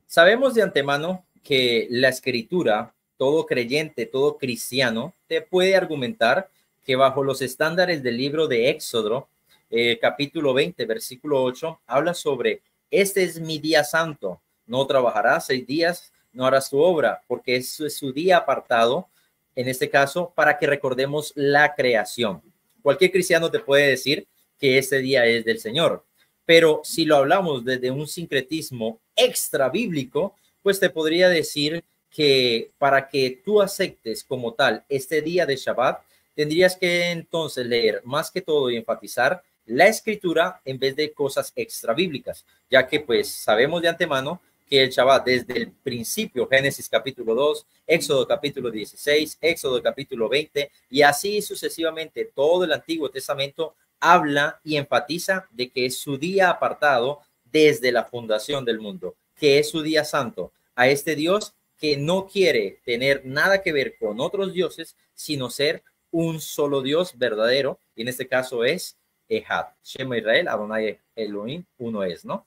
Sabemos de antemano que la escritura, todo creyente, todo cristiano, te puede argumentar que bajo los estándares del libro de Éxodo, eh, capítulo 20, versículo 8, habla sobre, este es mi día santo, no trabajarás seis días, no harás tu obra, porque es su día apartado, en este caso, para que recordemos la creación. Cualquier cristiano te puede decir que este día es del Señor, pero si lo hablamos desde un sincretismo extra bíblico, pues te podría decir que para que tú aceptes como tal este día de Shabbat, tendrías que entonces leer más que todo y enfatizar la escritura en vez de cosas extra bíblicas, ya que pues sabemos de antemano que el Shabbat desde el principio, Génesis capítulo 2, Éxodo capítulo 16, Éxodo capítulo 20 y así sucesivamente todo el Antiguo Testamento habla y enfatiza de que es su día apartado desde la fundación del mundo que es su día santo, a este Dios que no quiere tener nada que ver con otros dioses, sino ser un solo Dios verdadero, y en este caso es Ehad, Shema Israel, Adonai Elohim, uno es, ¿no?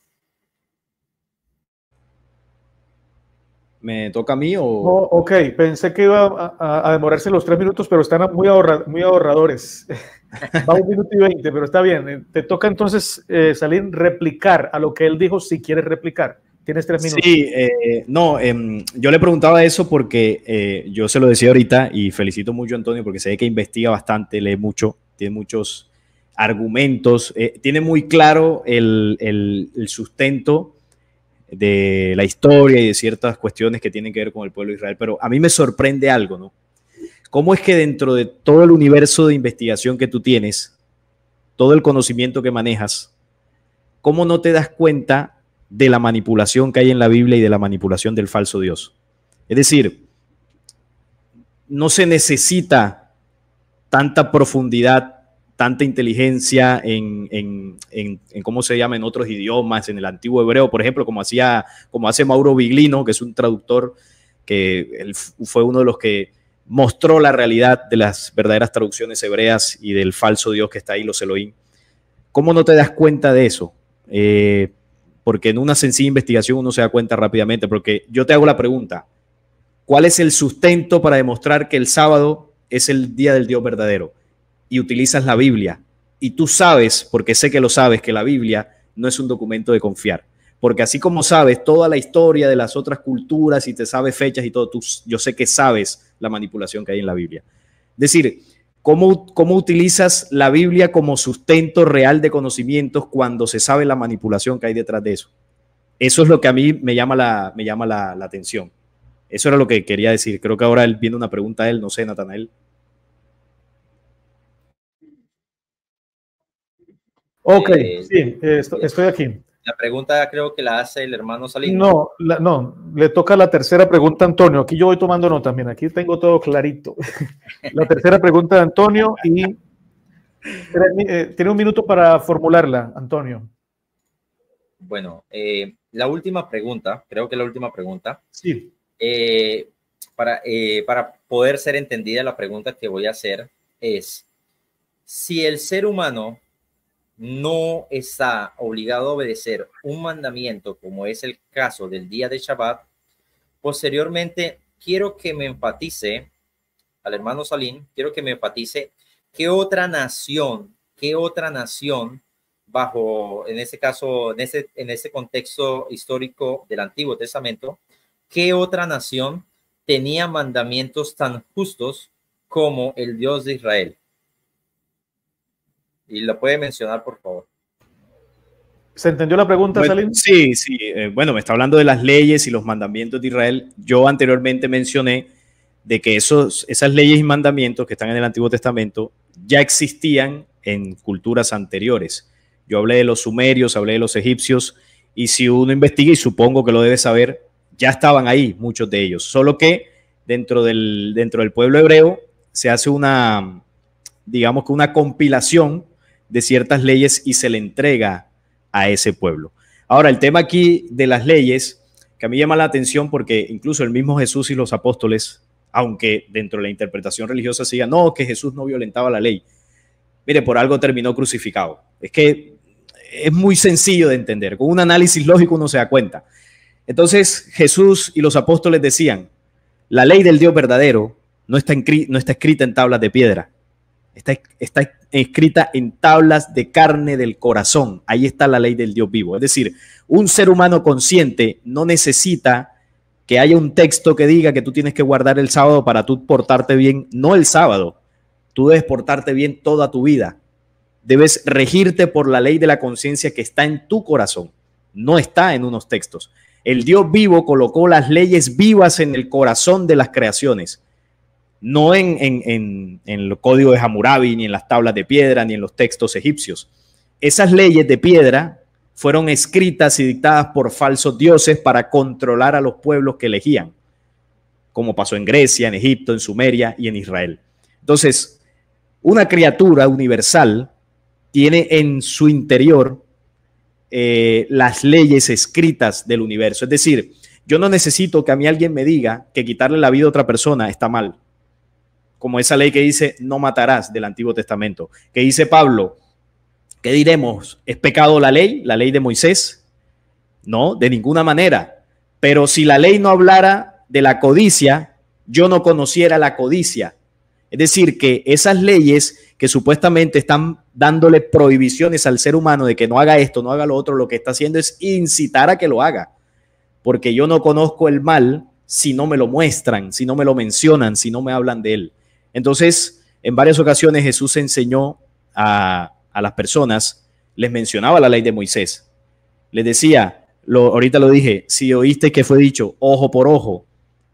¿Me toca a mí o...? ok, pensé que iba a, demorarse los tres minutos, pero están muy, ahorra, muy ahorradores. (laughs) Va un minuto y veinte, pero está bien. Eh, te toca entonces eh, salir, replicar a lo que él dijo, si quieres replicar. Tienes tres minutos. Sí, eh, no, em, yo le preguntaba eso porque eh, yo se lo decía ahorita y felicito mucho a Antonio porque sé que investiga bastante, lee mucho, tiene muchos argumentos, eh, tiene muy claro el, el, sustento de la historia y de ciertas cuestiones que tienen que ver con el pueblo de Israel, pero a mí me sorprende algo, ¿no? ¿Cómo es que dentro de todo el universo de investigación que tú tienes, todo el conocimiento que manejas, cómo no te das cuenta de la manipulación que hay en la Biblia y de la manipulación del falso Dios. Es decir, no se necesita tanta profundidad, tanta inteligencia en, cómo se llama en otros idiomas, en el antiguo hebreo, por ejemplo, como, hacía, como hace Mauro Biglino, que es un traductor que fue uno de los que mostró la realidad de las verdaderas traducciones hebreas y del falso Dios que está ahí, los Elohim. ¿Cómo no te das cuenta de eso? Eh, porque en una sencilla investigación uno se da cuenta rápidamente, porque yo te hago la pregunta, ¿cuál es el sustento para demostrar que el sábado es el día del Dios verdadero? Y utilizas la Biblia. Y tú sabes, porque sé que lo sabes, que la Biblia no es un documento de confiar. Porque así como sabes toda la historia de las otras culturas y te sabes fechas y todo, tú, yo sé que sabes la manipulación que hay en la Biblia. Es decir, ¿Cómo, utilizas la Biblia como sustento real de conocimientos cuando se sabe la manipulación que hay detrás de eso? Eso es lo que a mí me llama la, me llama la, atención. Eso era lo que quería decir. Creo que ahora él viene una pregunta a él, no sé, Natanael. Ok, eh, sí, estoy, aquí. La pregunta creo que la hace el hermano Salín. No, no, le toca la tercera pregunta a Antonio. Aquí yo voy tomando nota, también. aquí tengo todo clarito. (laughs) la tercera pregunta de Antonio y eh, tiene un minuto para formularla, Antonio. Bueno, eh, la última pregunta, creo que la última pregunta. Sí. Eh, para, para poder ser entendida la pregunta que voy a hacer es, si el ser humano no está obligado a obedecer un mandamiento, como es el caso del día de Shabbat, posteriormente quiero que me empatice al hermano Salín, quiero que me enfatice qué otra nación, qué otra nación bajo, en ese caso, en ese en este contexto histórico del Antiguo Testamento, qué otra nación tenía mandamientos tan justos como el Dios de Israel y lo puede mencionar, por favor. ¿Se entendió la pregunta, Salim? Sí, sí. Eh, bueno, me está hablando de las leyes y los mandamientos de Israel. Yo anteriormente mencioné de que esos, esas leyes y mandamientos que están en el Antiguo Testamento ya existían en culturas anteriores. Yo hablé de los sumerios, hablé de los egipcios, y si uno investiga, y supongo que lo debe saber, ya estaban ahí muchos de ellos. Solo que dentro del, dentro del pueblo hebreo se hace una, digamos que una compilación de ciertas leyes y se le entrega a ese pueblo. Ahora, el tema aquí de las leyes, que a mí llama la atención porque incluso el mismo Jesús y los apóstoles, aunque dentro de la interpretación religiosa sigan, no, que Jesús no violentaba la ley. Mire, por algo terminó crucificado. Es que es muy sencillo de entender. Con un análisis lógico uno se da cuenta. Entonces Jesús y los apóstoles decían, la ley del Dios verdadero no está, en, no está escrita en tablas de piedra, Está, escrita en tablas de carne del corazón. Ahí está la ley del Dios vivo. Es decir, un ser humano consciente no necesita que haya un texto que diga que tú tienes que guardar el sábado para tú portarte bien. No el sábado. Tú debes portarte bien toda tu vida. Debes regirte por la ley de la conciencia que está en tu corazón. No está en unos textos. El Dios vivo colocó las leyes vivas en el corazón de las creaciones no en, el código de Hammurabi, ni en las tablas de piedra, ni en los textos egipcios. Esas leyes de piedra fueron escritas y dictadas por falsos dioses para controlar a los pueblos que elegían, como pasó en Grecia, en Egipto, en Sumeria y en Israel. Entonces, una criatura universal tiene en su interior eh, las leyes escritas del universo. Es decir, yo no necesito que a mí alguien me diga que quitarle la vida a otra persona está mal como esa ley que dice no matarás del Antiguo Testamento, que dice Pablo, ¿qué diremos? ¿Es pecado la ley, la ley de Moisés? No, de ninguna manera. Pero si la ley no hablara de la codicia, yo no conociera la codicia. Es decir, que esas leyes que supuestamente están dándole prohibiciones al ser humano de que no haga esto, no haga lo otro, lo que está haciendo es incitar a que lo haga. Porque yo no conozco el mal si no me lo muestran, si no me lo mencionan, si no me hablan de él. Entonces, en varias ocasiones Jesús enseñó a, las personas, les mencionaba la ley de Moisés, les decía, lo, ahorita lo dije, si oíste que fue dicho ojo por ojo,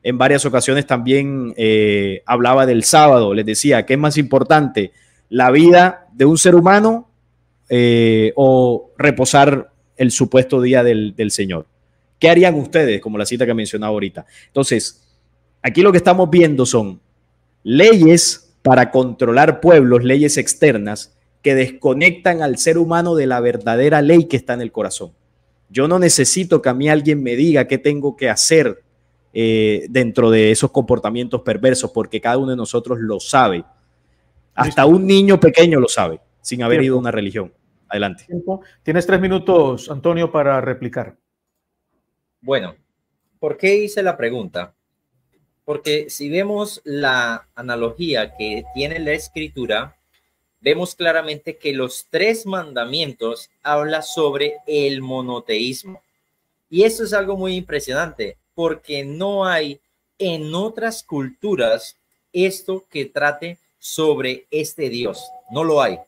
en varias ocasiones también eh, hablaba del sábado, les decía, ¿qué es más importante? ¿La vida de un ser humano eh, o reposar el supuesto día del, del, Señor? ¿Qué harían ustedes, como la cita que mencionaba ahorita? Entonces, aquí lo que estamos viendo son leyes para controlar pueblos, leyes externas que desconectan al ser humano de la verdadera ley que está en el corazón. Yo no necesito que a mí alguien me diga qué tengo que hacer eh, dentro de esos comportamientos perversos, porque cada uno de nosotros lo sabe. Hasta un niño pequeño lo sabe, sin haber ido a una religión. Adelante. Tienes tres minutos, Antonio, para replicar. Bueno, ¿por qué hice la pregunta? Porque si vemos la analogía que tiene la escritura, vemos claramente que los tres mandamientos habla sobre el monoteísmo. Y eso es algo muy impresionante, porque no hay en otras culturas esto que trate sobre este Dios. No lo hay.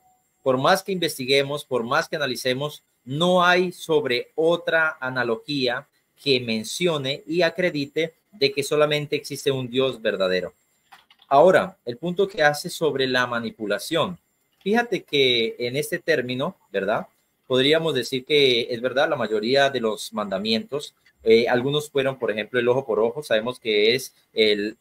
Por más que investiguemos, por más que analicemos, no hay sobre otra analogía que mencione y acredite de que solamente existe un Dios verdadero. Ahora, el punto que hace sobre la manipulación. Fíjate que en este término, ¿verdad? Podríamos decir que es verdad, la mayoría de los mandamientos, eh, algunos fueron, por ejemplo, el ojo por ojo, sabemos que es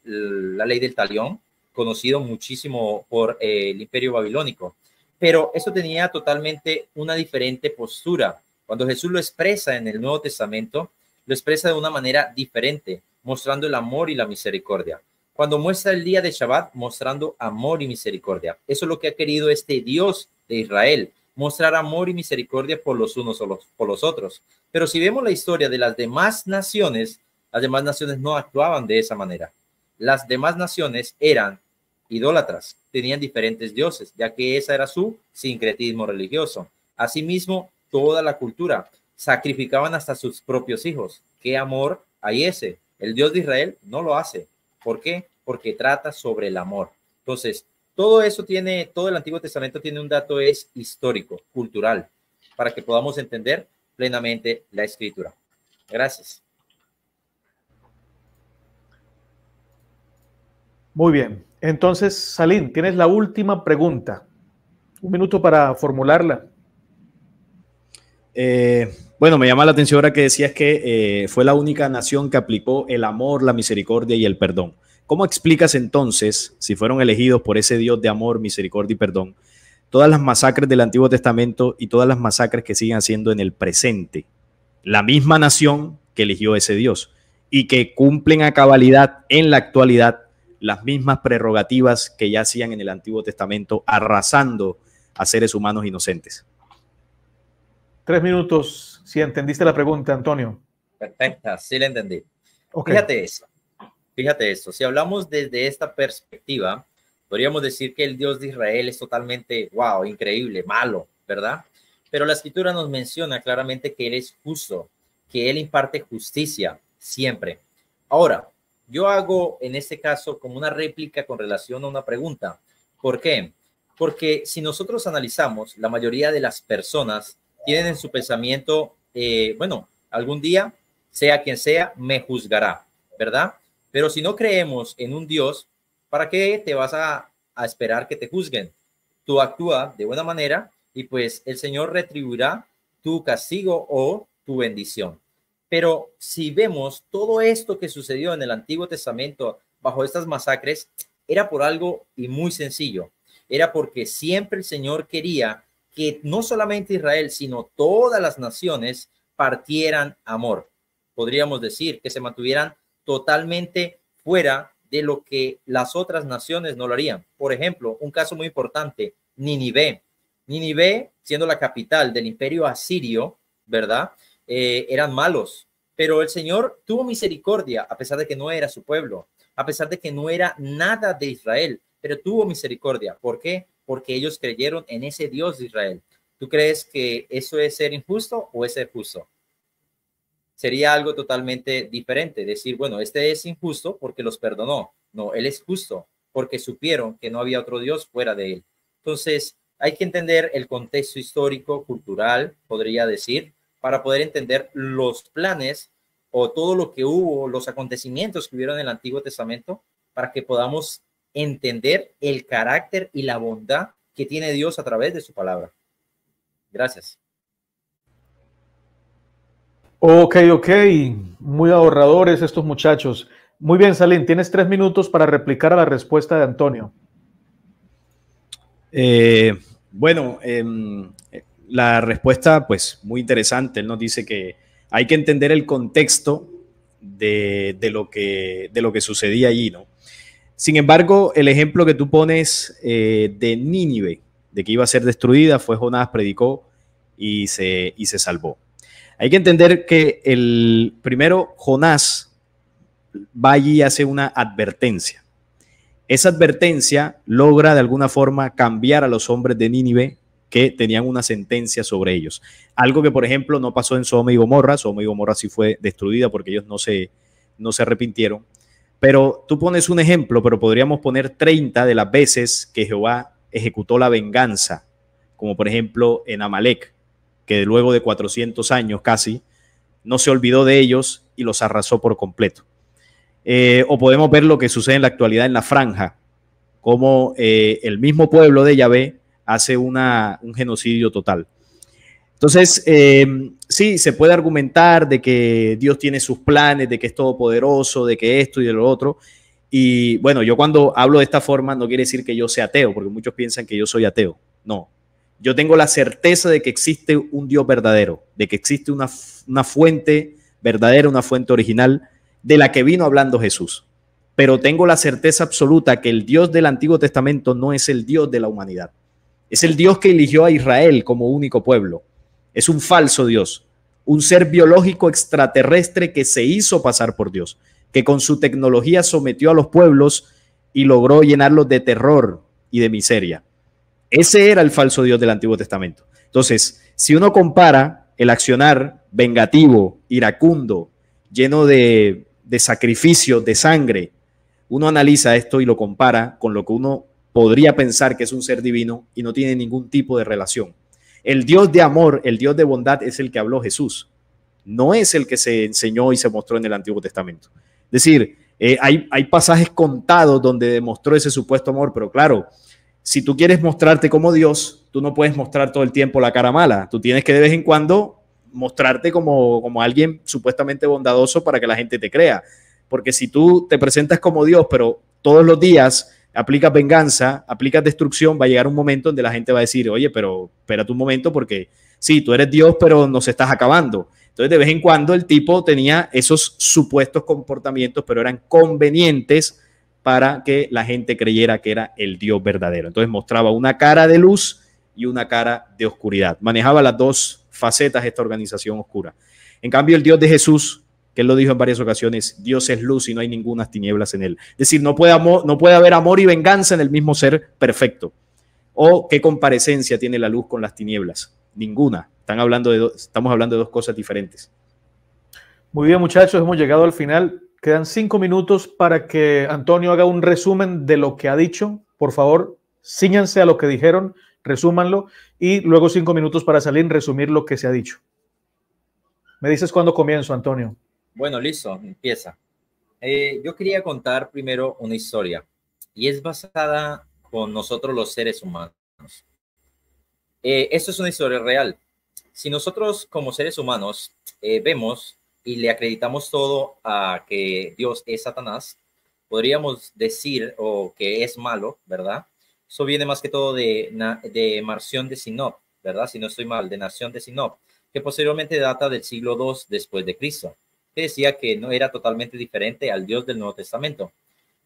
la ley del talión, conocido muchísimo por eh, el imperio babilónico, pero eso tenía totalmente una diferente postura. Cuando Jesús lo expresa en el Nuevo Testamento, lo expresa de una manera diferente mostrando el amor y la misericordia. Cuando muestra el día de Shabbat, mostrando amor y misericordia. Eso es lo que ha querido este Dios de Israel, mostrar amor y misericordia por los unos o los, por los otros. Pero si vemos la historia de las demás naciones, las demás naciones no actuaban de esa manera. Las demás naciones eran idólatras, tenían diferentes dioses, ya que esa era su sincretismo religioso. Asimismo, toda la cultura sacrificaban hasta sus propios hijos. ¿Qué amor hay ese? El Dios de Israel no lo hace. ¿Por qué? Porque trata sobre el amor. Entonces, todo eso tiene, todo el Antiguo Testamento tiene un dato es histórico, cultural, para que podamos entender plenamente la escritura. Gracias. Muy bien. Entonces, Salín, tienes la última pregunta. Un minuto para formularla. Eh, bueno, me llama la atención ahora que decías que eh, fue la única nación que aplicó el amor, la misericordia y el perdón. ¿Cómo explicas entonces, si fueron elegidos por ese Dios de amor, misericordia y perdón, todas las masacres del Antiguo Testamento y todas las masacres que siguen haciendo en el presente? La misma nación que eligió ese Dios y que cumplen a cabalidad en la actualidad las mismas prerrogativas que ya hacían en el Antiguo Testamento, arrasando a seres humanos inocentes. Tres minutos, si entendiste la pregunta, Antonio. Perfecta, sí la entendí. Fíjate eso, fíjate eso. Si hablamos desde esta perspectiva, podríamos decir que el Dios de Israel es totalmente, wow, increíble, malo, ¿verdad? Pero la escritura nos menciona claramente que Él es justo, que Él imparte justicia siempre. Ahora, yo hago en este caso como una réplica con relación a una pregunta. ¿Por qué? Porque si nosotros analizamos, la mayoría de las personas tienen en su pensamiento, eh, bueno, algún día, sea quien sea, me juzgará, ¿verdad? Pero si no creemos en un Dios, ¿para qué te vas a, a esperar que te juzguen? Tú actúa de buena manera y pues el Señor retribuirá tu castigo o tu bendición. Pero si vemos todo esto que sucedió en el Antiguo Testamento bajo estas masacres, era por algo y muy sencillo. Era porque siempre el Señor quería que no solamente Israel, sino todas las naciones partieran amor. Podríamos decir que se mantuvieran totalmente fuera de lo que las otras naciones no lo harían. Por ejemplo, un caso muy importante, Ninive. Ninive, siendo la capital del imperio asirio, ¿verdad? Eh, eran malos, pero el Señor tuvo misericordia a pesar de que no era su pueblo, a pesar de que no era nada de Israel, pero tuvo misericordia. ¿Por qué? porque ellos creyeron en ese Dios de Israel. ¿Tú crees que eso es ser injusto o es ser justo? Sería algo totalmente diferente, decir, bueno, este es injusto porque los perdonó. No, él es justo porque supieron que no había otro Dios fuera de él. Entonces, hay que entender el contexto histórico, cultural, podría decir, para poder entender los planes o todo lo que hubo, los acontecimientos que hubieron en el Antiguo Testamento, para que podamos entender el carácter y la bondad que tiene Dios a través de su palabra. Gracias. Ok, ok. Muy ahorradores estos muchachos. Muy bien, Salín, tienes tres minutos para replicar a la respuesta de Antonio. Eh, bueno, em, la respuesta, pues, muy interesante. Él nos dice que hay que entender el contexto de, lo, que, de lo que sucedía allí, ¿no? Sin embargo, el ejemplo que tú pones eh, de Nínive, de que iba a ser destruida, fue Jonás, predicó y se, se salvó. Hay que entender que el primero Jonás va allí y hace una advertencia. Esa advertencia logra de alguna forma cambiar a los hombres de Nínive que tenían una sentencia sobre ellos. Algo que, por ejemplo, no pasó en Sodoma y Gomorra. Sodoma y Gomorra sí fue destruida porque ellos no se, no se arrepintieron. Pero tú pones un ejemplo, pero podríamos poner 30 de las veces que Jehová ejecutó la venganza, como por ejemplo en Amalek, que luego de 400 años casi, no se olvidó de ellos y los arrasó por completo. Eh, o podemos ver lo que sucede en la actualidad en la franja, como eh, el mismo pueblo de Yahvé hace un genocidio total. Entonces, eh, sí, se puede argumentar de que Dios tiene sus planes, de que es todopoderoso, de que esto y de lo otro. Y bueno, yo cuando hablo de esta forma no quiere decir que yo sea ateo, porque muchos piensan que yo soy ateo. No, yo tengo la certeza de que existe un Dios verdadero, de que existe una, una, fuente verdadera, una fuente original de la que vino hablando Jesús. Pero tengo la certeza absoluta que el Dios del Antiguo Testamento no es el Dios de la humanidad. Es el Dios que eligió a Israel como único pueblo. Es un falso Dios, un ser biológico extraterrestre que se hizo pasar por Dios, que con su tecnología sometió a los pueblos y logró llenarlos de terror y de miseria. Ese era el falso Dios del Antiguo Testamento. Entonces, si uno compara el accionar vengativo, iracundo, lleno de, sacrificio, de sangre, uno analiza esto y lo compara con lo que uno podría pensar que es un ser divino y no tiene ningún tipo de relación. El Dios de amor, el Dios de bondad es el que habló Jesús, no es el que se enseñó y se mostró en el Antiguo Testamento. Es decir, eh, hay, hay pasajes contados donde demostró ese supuesto amor, pero claro, si tú quieres mostrarte como Dios, tú no puedes mostrar todo el tiempo la cara mala, tú tienes que de vez en cuando mostrarte como, como alguien supuestamente bondadoso para que la gente te crea. Porque si tú te presentas como Dios, pero todos los días aplicas venganza, aplicas destrucción, va a llegar un momento donde la gente va a decir, oye, pero espérate un momento porque sí, tú eres Dios, pero nos estás acabando. Entonces, de vez en cuando el tipo tenía esos supuestos comportamientos, pero eran convenientes para que la gente creyera que era el Dios verdadero. Entonces mostraba una cara de luz y una cara de oscuridad. Manejaba las dos facetas de esta organización oscura. En cambio, el Dios de Jesús que él lo dijo en varias ocasiones, Dios es luz y no hay ninguna tinieblas en él. Es decir, no puede, no puede haber amor y venganza en el mismo ser perfecto. ¿O qué comparecencia tiene la luz con las tinieblas? Ninguna. Están hablando de estamos hablando de dos cosas diferentes. Muy bien, muchachos, hemos llegado al final. Quedan cinco minutos para que Antonio haga un resumen de lo que ha dicho. Por favor, síñanse a lo que dijeron, resúmanlo y luego cinco minutos para salir, resumir lo que se ha dicho. Me dices cuándo comienzo, Antonio. Bueno, listo, empieza. Eh, yo quería contar primero una historia y es basada con nosotros los seres humanos. Eh, esto es una historia real. Si nosotros como seres humanos eh, vemos y le acreditamos todo a que Dios es Satanás, podríamos decir o que es malo, ¿verdad? Eso viene más que todo de, de Marción de Sinop, ¿verdad? Si no estoy mal, de Nación de Sinop, que posteriormente data del siglo II después de Cristo decía que no era totalmente diferente al Dios del Nuevo Testamento.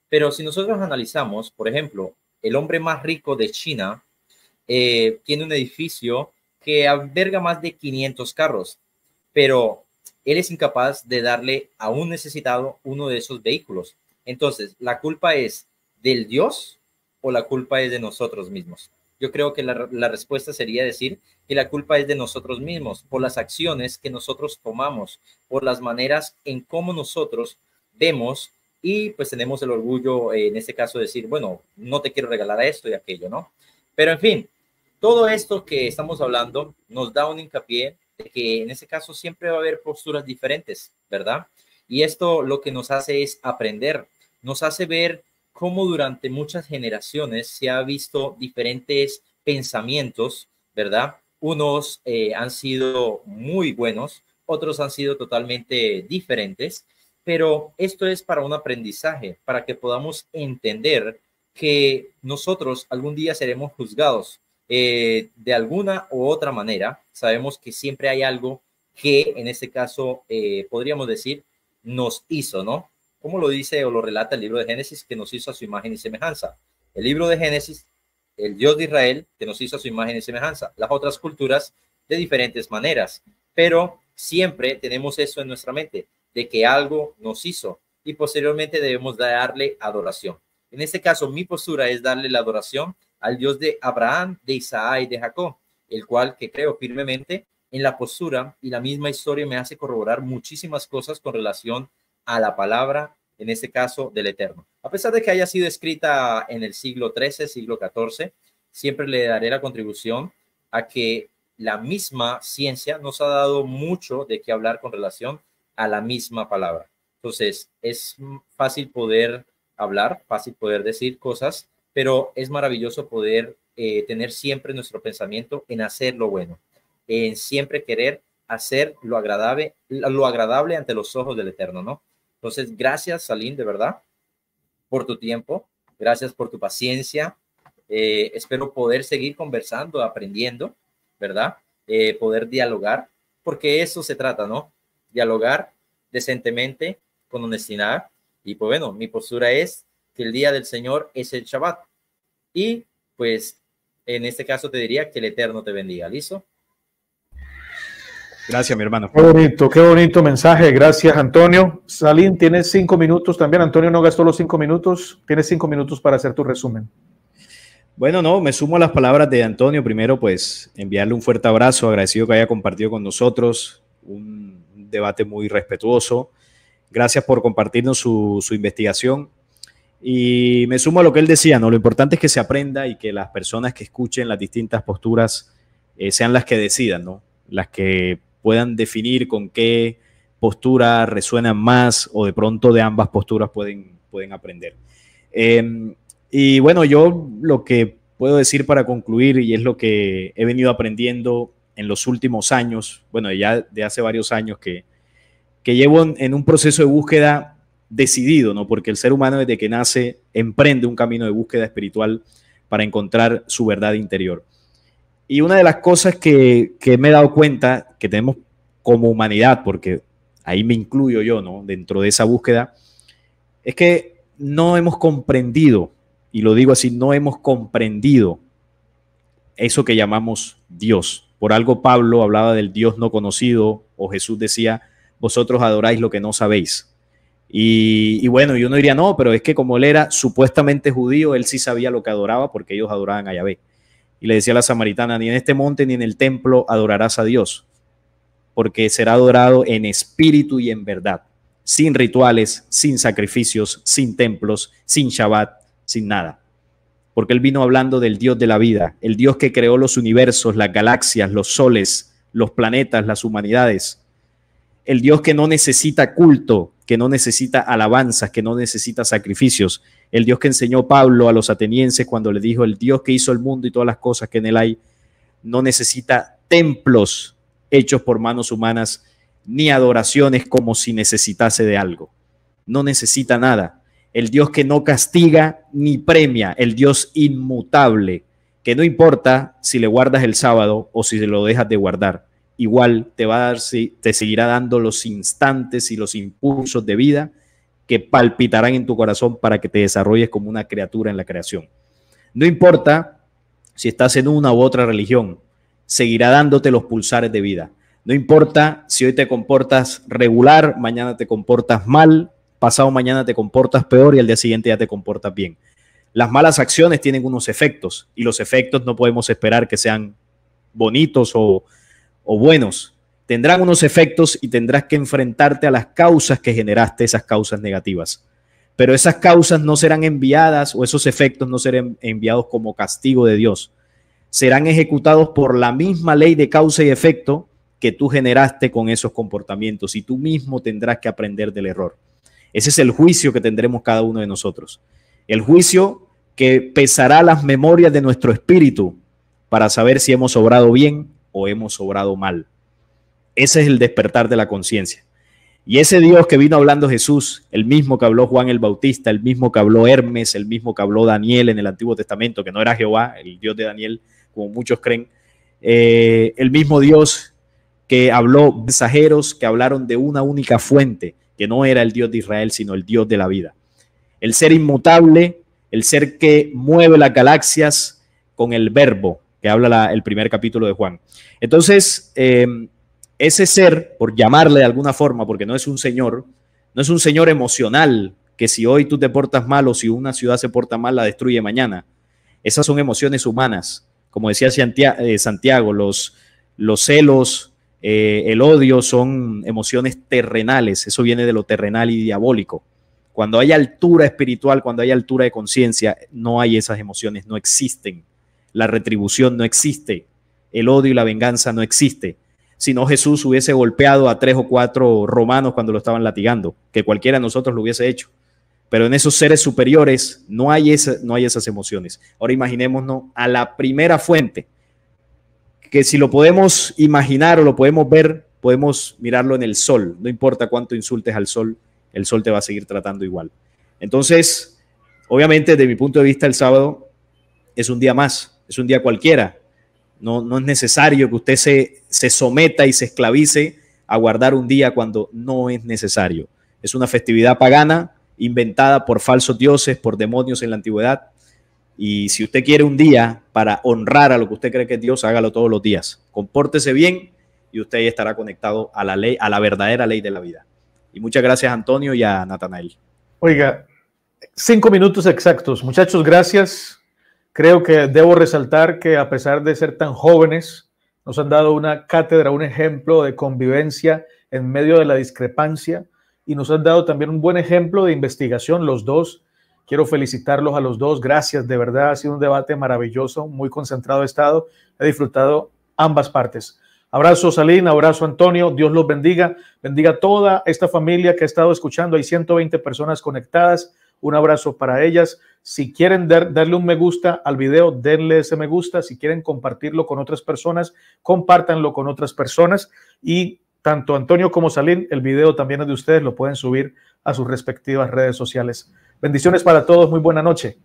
Pero si nosotros analizamos, por ejemplo, el hombre más rico de China eh, tiene un edificio que alberga más de 500 carros, pero él es incapaz de darle a un necesitado uno de esos vehículos. Entonces, ¿la culpa es del Dios o la culpa es de nosotros mismos? Yo creo que la, respuesta sería decir que la culpa es de nosotros mismos, por las acciones que nosotros tomamos, por las maneras en cómo nosotros vemos y pues tenemos el orgullo, eh, en este caso, de decir, bueno, no te quiero regalar a esto y aquello, ¿no? Pero en fin, todo esto que estamos hablando nos da un hincapié de que en este caso siempre va a haber posturas diferentes, ¿verdad? Y esto lo que nos hace es aprender, nos hace ver cómo durante muchas generaciones se ha visto diferentes pensamientos, ¿verdad? Unos eh, han sido muy buenos, otros han sido totalmente diferentes, pero esto es para un aprendizaje, para que podamos entender que nosotros algún día seremos juzgados eh, de alguna u otra manera. Sabemos que siempre hay algo que en este caso eh, podríamos decir nos hizo, ¿no? ¿Cómo lo dice o lo relata el libro de Génesis, que nos hizo a su imagen y semejanza. El libro de Génesis, el Dios de Israel, que nos hizo a su imagen y semejanza. Las otras culturas de diferentes maneras, pero siempre tenemos eso en nuestra mente, de que algo nos hizo y posteriormente debemos darle adoración. En este caso, mi postura es darle la adoración al Dios de Abraham, de Isaac y de Jacob, el cual que creo firmemente en la postura y la misma historia me hace corroborar muchísimas cosas con relación a la palabra, en este caso, del Eterno. A pesar de que haya sido escrita en el siglo XIII, siglo XIV, siempre le daré la contribución a que la misma ciencia nos ha dado mucho de qué hablar con relación a la misma palabra. Entonces, es fácil poder hablar, fácil poder decir cosas, pero es maravilloso poder eh, tener siempre nuestro pensamiento en hacer lo bueno, en siempre querer hacer lo agradable, lo agradable ante los ojos del Eterno, ¿no? Entonces, gracias, Salim, de verdad, por tu tiempo, gracias por tu paciencia. Eh, espero poder seguir conversando, aprendiendo, ¿verdad? Eh, poder dialogar, porque eso se trata, ¿no? Dialogar decentemente, con honestidad. Y pues bueno, mi postura es que el día del Señor es el Shabbat. Y pues en este caso te diría que el Eterno te bendiga, ¿listo? Gracias, mi hermano. Qué bonito, qué bonito mensaje. Gracias, Antonio. Salín, tienes cinco minutos también. Antonio no gastó los cinco minutos. Tienes cinco minutos para hacer tu resumen. Bueno, no, me sumo a las palabras de Antonio. Primero, pues enviarle un fuerte abrazo, agradecido que haya compartido con nosotros un debate muy respetuoso. Gracias por compartirnos su, investigación. Y me sumo a lo que él decía, ¿no? Lo importante es que se aprenda y que las personas que escuchen las distintas posturas eh, sean las que decidan, ¿no? Las que puedan definir con qué postura resuenan más o de pronto de ambas posturas pueden, pueden aprender. Em, y bueno, yo lo que puedo decir para concluir, y es lo que he venido aprendiendo en los últimos años, bueno, ya de hace varios años que, que llevo en, en, un proceso de búsqueda decidido, ¿no? Porque el ser humano desde que nace emprende un camino de búsqueda espiritual para encontrar su verdad interior. Y una de las cosas que, me he dado cuenta que tenemos como humanidad, porque ahí me incluyo yo, ¿no? Dentro de esa búsqueda, es que no hemos comprendido, y lo digo así, no hemos comprendido eso que llamamos Dios. Por algo Pablo hablaba del Dios no conocido, o Jesús decía, vosotros adoráis lo que no sabéis. Y, bueno, yo no diría, no, pero es que como él era supuestamente judío, él sí sabía lo que adoraba porque ellos adoraban a Yahvé. Y le decía a la samaritana, ni en este monte ni en el templo adorarás a Dios, porque será adorado en espíritu y en verdad, sin rituales, sin sacrificios, sin templos, sin Shabbat, sin nada. Porque él vino hablando del Dios de la vida, el Dios que creó los universos, las galaxias, los soles, los planetas, las humanidades. El Dios que no necesita culto, que no necesita alabanzas, que no necesita sacrificios, el Dios que enseñó Pablo a los atenienses cuando le dijo, el Dios que hizo el mundo y todas las cosas que en él hay, no necesita templos hechos por manos humanas, ni adoraciones como si necesitase de algo. No necesita nada. El Dios que no castiga ni premia, el Dios inmutable, que no importa si le guardas el sábado o si lo dejas de guardar, igual te va a dar, te seguirá dando los instantes y los impulsos de vida que palpitarán en tu corazón para que te desarrolles como una criatura en la creación. No importa si estás en una u otra religión, seguirá dándote los pulsares de vida. No importa si hoy te comportas regular, mañana te comportas mal, pasado mañana te comportas peor y al día siguiente ya te comportas bien. Las malas acciones tienen unos efectos y los efectos no podemos esperar que sean bonitos o, o buenos tendrán unos efectos y tendrás que enfrentarte a las causas que generaste, esas causas negativas. Pero esas causas no serán enviadas o esos efectos no serán enviados como castigo de Dios. Serán ejecutados por la misma ley de causa y efecto que tú generaste con esos comportamientos y tú mismo tendrás que aprender del error. Ese es el juicio que tendremos cada uno de nosotros. El juicio que pesará las memorias de nuestro espíritu para saber si hemos obrado bien o hemos obrado mal. Ese es el despertar de la conciencia. Y ese Dios que vino hablando Jesús, el mismo que habló Juan el Bautista, el mismo que habló Hermes, el mismo que habló Daniel en el Antiguo Testamento, que no era Jehová, el Dios de Daniel, como muchos creen, eh, el mismo Dios que habló mensajeros que hablaron de una única fuente, que no era el Dios de Israel, sino el Dios de la vida. El ser inmutable, el ser que mueve las galaxias con el verbo, que habla el primer capítulo de Juan. Entonces, eh, ese ser, por llamarle de alguna forma, porque no es un señor, no es un señor emocional, que si hoy tú te portas mal o si una ciudad se porta mal, la destruye mañana. Esas son emociones humanas. Como decía eh, Santiago, los, los celos, eh, el odio son emociones terrenales. Eso viene de lo terrenal y diabólico. Cuando hay altura espiritual, cuando hay altura de conciencia, no hay esas emociones, no existen. La retribución no existe. El odio y la venganza no existen si no Jesús hubiese golpeado a tres o cuatro romanos cuando lo estaban latigando, que cualquiera de nosotros lo hubiese hecho. Pero en esos seres superiores no hay, no hay esas emociones. Ahora imaginémonos a la primera fuente, que si lo podemos imaginar o lo podemos ver, podemos mirarlo en el sol. No importa cuánto insultes al sol, el sol te va a seguir tratando igual. Entonces, obviamente, desde mi punto de vista, el sábado es un día más, es un día cualquiera, no, es necesario que usted se, se someta y se esclavice a guardar un día cuando no es necesario. Es una festividad pagana inventada por falsos dioses, por demonios en la antigüedad. Y si usted quiere un día para honrar a lo que usted cree que es Dios, hágalo todos los días. Compórtese bien y usted estará conectado a la ley, a la verdadera ley de la vida. Y muchas gracias, Antonio y a Natanael. Oiga, cinco minutos exactos. Muchachos, gracias. Creo que debo resaltar que a pesar de ser tan jóvenes, nos han dado una cátedra, un ejemplo de convivencia en medio de la discrepancia y nos han dado también un buen ejemplo de investigación los dos. Quiero felicitarlos a los dos. Gracias, de verdad ha sido un debate maravilloso, muy concentrado estado. He disfrutado ambas partes. Abrazo Salín, abrazo Antonio, Dios los bendiga, bendiga toda esta familia que ha estado escuchando, hay 120 personas conectadas, un abrazo para ellas. Si quieren darle un me gusta al video, denle ese me gusta. Si quieren compartirlo con otras personas, compártanlo con otras personas. Y tanto Antonio como Salín, el video también es de ustedes, lo pueden subir a sus respectivas redes sociales. Bendiciones para todos, muy buena noche.